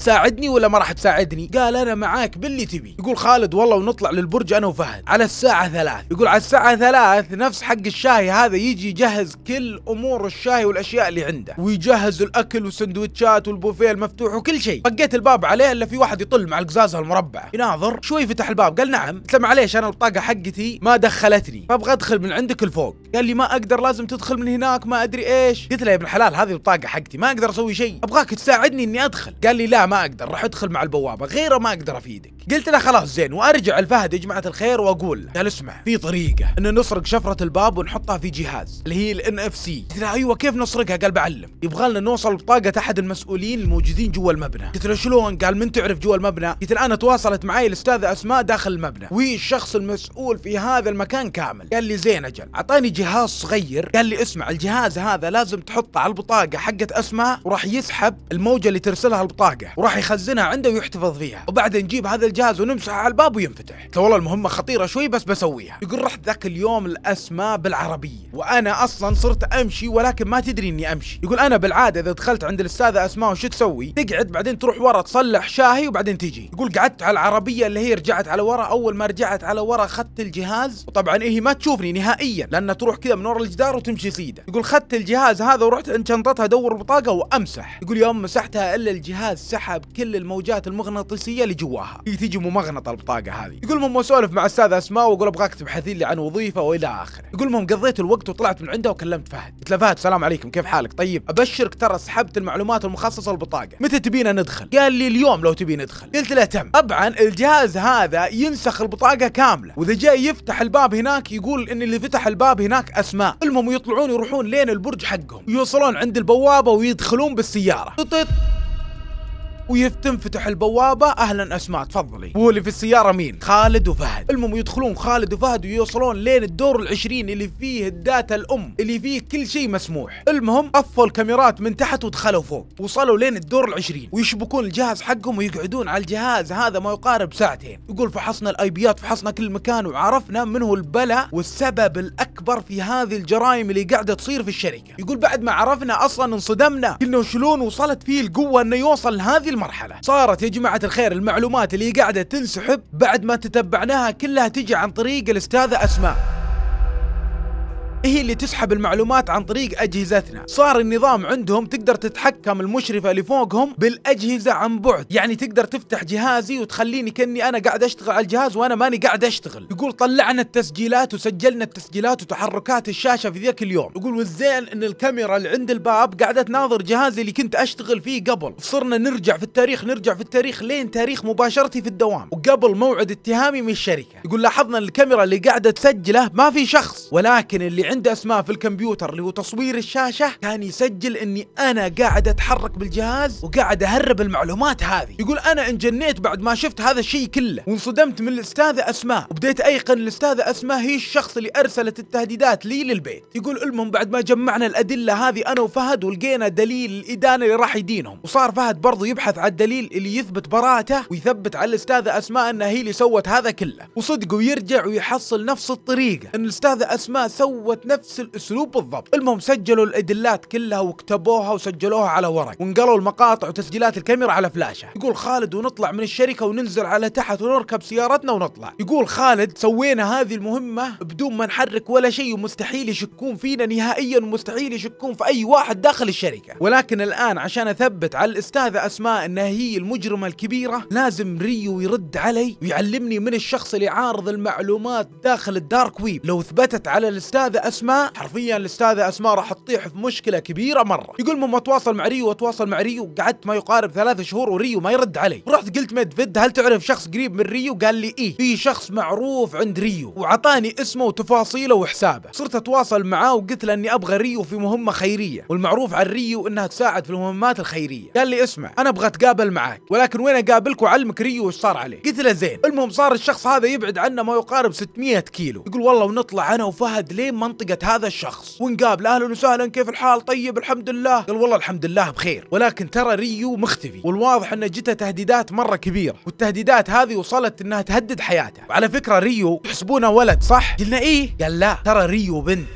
تساعدني ولا ما راح تساعدني قال انا معاك باللي تبي يقول خالد والله ونطلع للبرج انا وفهد على الساعه ثلاث يقول على الساعه ثلاث نفس حق الشاي هذا يجي يجهز كل امور الشاي والاشياء اللي عنده ويجهز الاكل والسندوتشات والبوفيه المفتوح وكل شيء طقيت الباب عليه الا في واحد يطل مع القزازه المربعه يناظر شوي فتح الباب قال نعم قلت له معليش انا البطاقه حقتي ما دخلتني فابغى ادخل من عندك لفوق قال لي ما اقدر لازم تدخل من هناك ما ادري ايش قلت له يا ابن الحلال هذه البطاقه حقتي ما اقدر اسوي شيء ابغاك تساعدني اني ادخل قال لي لا ما اقدر راح ادخل مع البوابه غيره ما اقدر افيدك قلت له خلاص زين وارجع لفهد يا جماعه الخير واقول قال اسمع في طريقه ان نسرق شفره الباب ونحطها في جهاز اللي هي الان اف سي قلت له ايوه كيف نسرقها قال بعلم يبغى لنا نوصل بطاقه احد المسؤولين الموجودين جوا المبنى قلت له شلون قال من تعرف جوا المبنى قلت الان تواصلت معي الاستاذه اسماء داخل المبنى وهي الشخص المسؤول في هذا المكان كامل قال لي زين اجل اعطاني جهاز صغير قال لي اسمع الجهاز هذا لازم تحطه على البطاقه حقت اسماء وراح يسحب الموجه اللي ترسلها البطاقه وراح يخزنها عنده ويحتفظ فيها وبعدين نجيب هذا الجهاز ونمسح على الباب وينفتح قلت والله المهمه خطيره شوي بس بسويها يقول رحت ذاك اليوم الاسماء بالعربيه وانا اصلا صرت امشي ولكن ما تدري اني امشي يقول انا بالعاده اذا دخلت عند الاستاذه اسماء وش تسوي تقعد بعدين تروح ورا تصلح شاهي وبعدين تجي يقول قعدت على العربيه اللي هي رجعت على ورا اول ما رجعت على ورا اخذت الجهاز وطبعا هي إيه ما تشوفني نهائيا لان تروح كذا من ورا الجدار وتمشي سيده يقول اخذت الجهاز هذا ورحت عند شنطتها ادور البطاقه وامسح يقول يوم مسحتها الا الجهاز سحب كل الموجات المغناطيسيه اللي جواها تيجي ممغنطه البطاقه هذه يقول لهم اسولف مع استاذ اسماء واقول ابغاك تبحثي لي عن وظيفه والى اخره يقول لهم قضيت الوقت وطلعت من عنده وكلمت فهد قلت له فهد السلام عليكم كيف حالك طيب ابشرك ترى سحبت المعلومات المخصصه للبطاقه متى تبينا ندخل قال لي اليوم لو تبي ندخل قلت له تم طبعا الجهاز هذا ينسخ البطاقه كامله واذا جاي يفتح الباب هناك يقول ان اللي فتح الباب هناك اسماء المهم يطلعون يروحون لين البرج حقهم يوصلون عند البوابه ويدخلون بالسياره فتح البوابه اهلا اسماء تفضلي واللي في السياره مين خالد وفهد المهم يدخلون خالد وفهد ويوصلون لين الدور العشرين اللي فيه الداتا الام اللي فيه كل شيء مسموح المهم طفوا الكاميرات من تحت ودخلوا فوق وصلوا لين الدور العشرين ويشبكون الجهاز حقهم ويقعدون على الجهاز هذا ما يقارب ساعتين يقول فحصنا الايبيات فحصنا كل مكان وعرفنا منه البلاء والسبب الاكبر في هذه الجرائم اللي قاعده تصير في الشركه يقول بعد ما عرفنا اصلا انصدمنا قلنا شلون وصلت فيه القوه انه يوصل لهذه المرحلة صارت يا جماعة الخير المعلومات اللي قاعدة تنسحب بعد ما تتبعناها كلها تجي عن طريق الأستاذة أسماء هي اللي تسحب المعلومات عن طريق أجهزتنا صار النظام عندهم تقدر تتحكم المشرفة اللي فوقهم بالأجهزة عن بعد يعني تقدر تفتح جهازي وتخليني كني أنا قاعد أشتغل على الجهاز وأنا ماني قاعد أشتغل يقول طلعنا التسجيلات وسجلنا التسجيلات وتحركات الشاشة في ذاك اليوم يقول والزين أن الكاميرا اللي عند الباب قاعدة تناظر جهازي اللي كنت أشتغل فيه قبل صرنا نرجع في التاريخ نرجع في التاريخ لين تاريخ مباشرتي في الدوام وقبل موعد اتهامي من الشركة يقول لاحظنا الكاميرا اللي قاعدة تسجله ما في شخص ولكن اللي عنده اسماء في الكمبيوتر اللي هو تصوير الشاشه كان يسجل اني انا قاعد اتحرك بالجهاز وقاعد اهرب المعلومات هذه يقول انا انجنيت بعد ما شفت هذا الشيء كله وانصدمت من الاستاذه اسماء وبديت ايقن الاستاذه اسماء هي الشخص اللي ارسلت التهديدات لي للبيت يقول المهم بعد ما جمعنا الادله هذه انا وفهد ولقينا دليل الادانه اللي راح يدينهم وصار فهد برضه يبحث على الدليل اللي يثبت براءته ويثبت على الاستاذه اسماء انها هي اللي سوت هذا كله وصدق ويرجع ويحصل نفس الطريقه ان الاستاذه اسماء سوت نفس الاسلوب بالضبط المهم سجلوا الادلات كلها وكتبوها وسجلوها على ورق ونقلوا المقاطع وتسجيلات الكاميرا على فلاشه يقول خالد ونطلع من الشركه وننزل على تحت ونركب سيارتنا ونطلع يقول خالد سوينا هذه المهمه بدون ما نحرك ولا شيء ومستحيل يشكون فينا نهائيا ومستحيل يشكون في اي واحد داخل الشركه ولكن الان عشان اثبت على الاستاذه اسماء انها هي المجرمه الكبيره لازم ريو يرد علي ويعلمني من الشخص اللي عارض المعلومات داخل الدارك ويب لو ثبتت على الاستاذه اسماء حرفيا الاستاذه اسماء راح تطيح في مشكله كبيره مره يقول ماما اتواصل مع ريو اتواصل مع ريو قعدت ما يقارب ثلاثة شهور وريو ما يرد علي رحت قلت فيد هل تعرف شخص قريب من ريو قال لي ايه في شخص معروف عند ريو وعطاني اسمه وتفاصيله وحسابه صرت اتواصل معاه وقلت له اني ابغى ريو في مهمه خيريه والمعروف عن ريو انها تساعد في المهمات الخيريه قال لي اسمع انا ابغى اتقابل معاك ولكن وين اقابلك واعلمك ريو وش صار عليه قلت له زين المهم صار الشخص هذا يبعد عنا ما يقارب 600 كيلو يقول والله ونطلع انا وفهد ليه ما منطقه هذا الشخص ونقابل اهلا وسهلا كيف الحال طيب الحمد لله قال والله الحمد لله بخير ولكن ترى ريو مختفي والواضح انه جته تهديدات مره كبيره والتهديدات هذه وصلت انها تهدد حياته وعلى فكره ريو تحسبونه ولد صح قلنا ايه قال لا ترى ريو بنت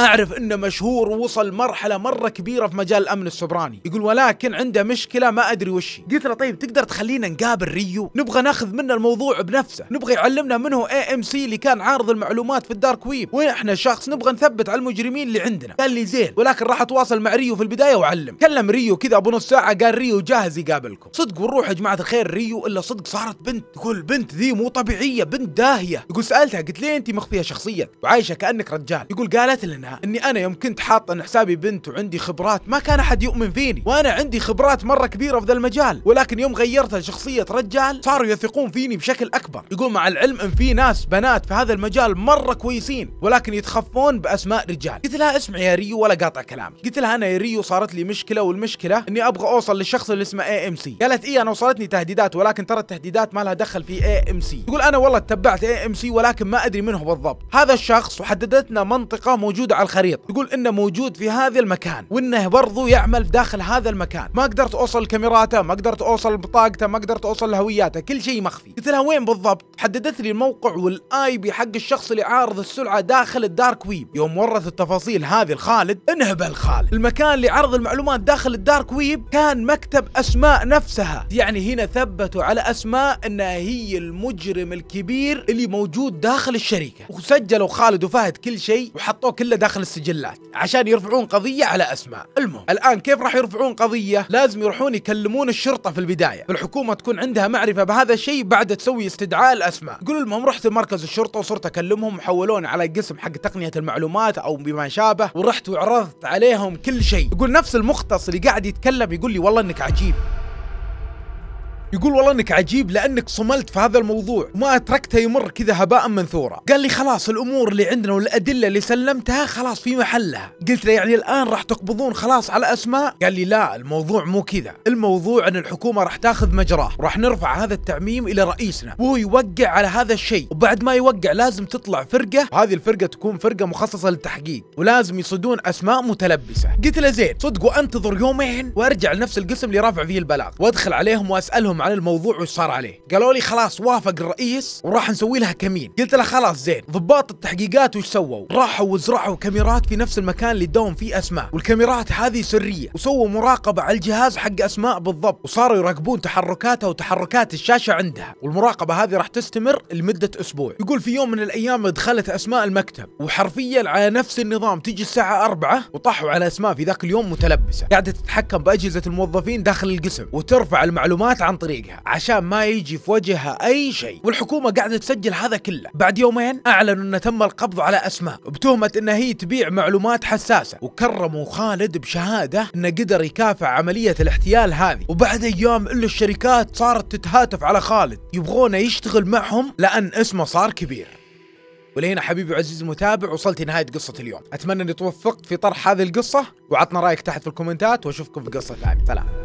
أعرف أنه مشهور ووصل مرحلة مرة كبيرة في مجال الأمن السبراني يقول ولكن عنده مشكلة ما أدري وش قلت له طيب تقدر تخلينا نقابل ريو نبغى ناخذ منه الموضوع بنفسه نبغى يعلمنا منه اي ام سي اللي كان عارض المعلومات في الدارك ويب واحنا شخص نبغى نثبت على المجرمين اللي عندنا قال لي زين ولكن راح اتواصل مع ريو في البداية واعلم كلم ريو كذا ابو نص ساعة قال ريو جاهز يقابلكم صدق ونروح يا جماعة الخير ريو إلا صدق صارت بنت يقول بنت ذي مو طبيعية بنت داهية يقول سألتها قلت ليه أنت مخفية شخصية وعايشة كأنك رجال يقول قالت لنا منها اني انا يوم كنت حاط ان حسابي بنت وعندي خبرات ما كان احد يؤمن فيني وانا عندي خبرات مره كبيره في ذا المجال ولكن يوم غيرتها لشخصيه رجال صاروا يثقون فيني بشكل اكبر يقول مع العلم ان في ناس بنات في هذا المجال مره كويسين ولكن يتخفون باسماء رجال قلت لها اسمعي يا ريو ولا قاطع كلامي قلت لها انا يا ريو صارت لي مشكله والمشكله اني ابغى اوصل للشخص اللي اسمه اي ام سي قالت اي انا وصلتني تهديدات ولكن ترى التهديدات ما لها دخل في اي ام سي تقول انا والله تبعت اي ام سي ولكن ما ادري منه بالضبط هذا الشخص وحددتنا منطقه موجوده على الخريطة يقول انه موجود في هذا المكان وانه برضو يعمل داخل هذا المكان ما قدرت اوصل لكاميراته ما قدرت اوصل بطاقته ما قدرت اوصل لهوياته كل شيء مخفي قلت لها وين بالضبط حددت لي الموقع والاي بي حق الشخص اللي عارض السلعه داخل الدارك ويب يوم ورث التفاصيل هذه لخالد انهبل خالد المكان اللي عرض المعلومات داخل الدارك ويب كان مكتب اسماء نفسها يعني هنا ثبتوا على اسماء انها هي المجرم الكبير اللي موجود داخل الشركه وسجلوا خالد وفهد كل شيء وحطوه كله داخل السجلات عشان يرفعون قضيه على اسماء المهم الان كيف راح يرفعون قضيه لازم يروحون يكلمون الشرطه في البدايه فالحكومه تكون عندها معرفه بهذا الشيء بعد تسوي استدعاء الاسماء يقولوا المهم رحت مركز الشرطه وصرت اكلمهم وحولوني على قسم حق تقنيه المعلومات او بما شابه ورحت وعرضت عليهم كل شيء يقول نفس المختص اللي قاعد يتكلم يقول لي والله انك عجيب يقول والله انك عجيب لانك صملت في هذا الموضوع وما اتركته يمر كذا هباء منثورا قال لي خلاص الامور اللي عندنا والادله اللي سلمتها خلاص في محلها قلت له يعني الان راح تقبضون خلاص على اسماء قال لي لا الموضوع مو كذا الموضوع ان الحكومه راح تاخذ مجراه وراح نرفع هذا التعميم الى رئيسنا وهو يوقع على هذا الشيء وبعد ما يوقع لازم تطلع فرقه وهذه الفرقه تكون فرقه مخصصه للتحقيق ولازم يصيدون اسماء متلبسه قلت له زين صدق وانتظر يومين وارجع لنفس القسم اللي رافع فيه البلاغ وادخل عليهم واسالهم عن الموضوع وش صار عليه قالوا لي خلاص وافق الرئيس وراح نسوي لها كمين قلت له خلاص زين ضباط التحقيقات وش سووا راحوا وزرعوا كاميرات في نفس المكان اللي داوم فيه اسماء والكاميرات هذه سريه وسووا مراقبه على الجهاز حق اسماء بالضبط وصاروا يراقبون تحركاتها وتحركات الشاشه عندها والمراقبه هذه راح تستمر لمده اسبوع يقول في يوم من الايام دخلت اسماء المكتب وحرفيا على نفس النظام تجي الساعه 4 وطاحوا على اسماء في ذاك اليوم متلبسه قاعده تتحكم باجهزه الموظفين داخل القسم وترفع المعلومات عن طريقها عشان ما يجي في وجهها أي شيء والحكومة قاعدة تسجل هذا كله بعد يومين أعلنوا أن تم القبض على أسماء بتهمة أنها هي تبيع معلومات حساسة وكرموا خالد بشهادة أنه قدر يكافح عملية الاحتيال هذه وبعد أيام إلا الشركات صارت تتهاتف على خالد يبغونه يشتغل معهم لأن اسمه صار كبير ولهنا حبيبي وعزيزي المتابع وصلت لنهاية قصة اليوم أتمنى أني توفقت في طرح هذه القصة وعطنا رأيك تحت في الكومنتات وأشوفكم في قصة ثانية سلام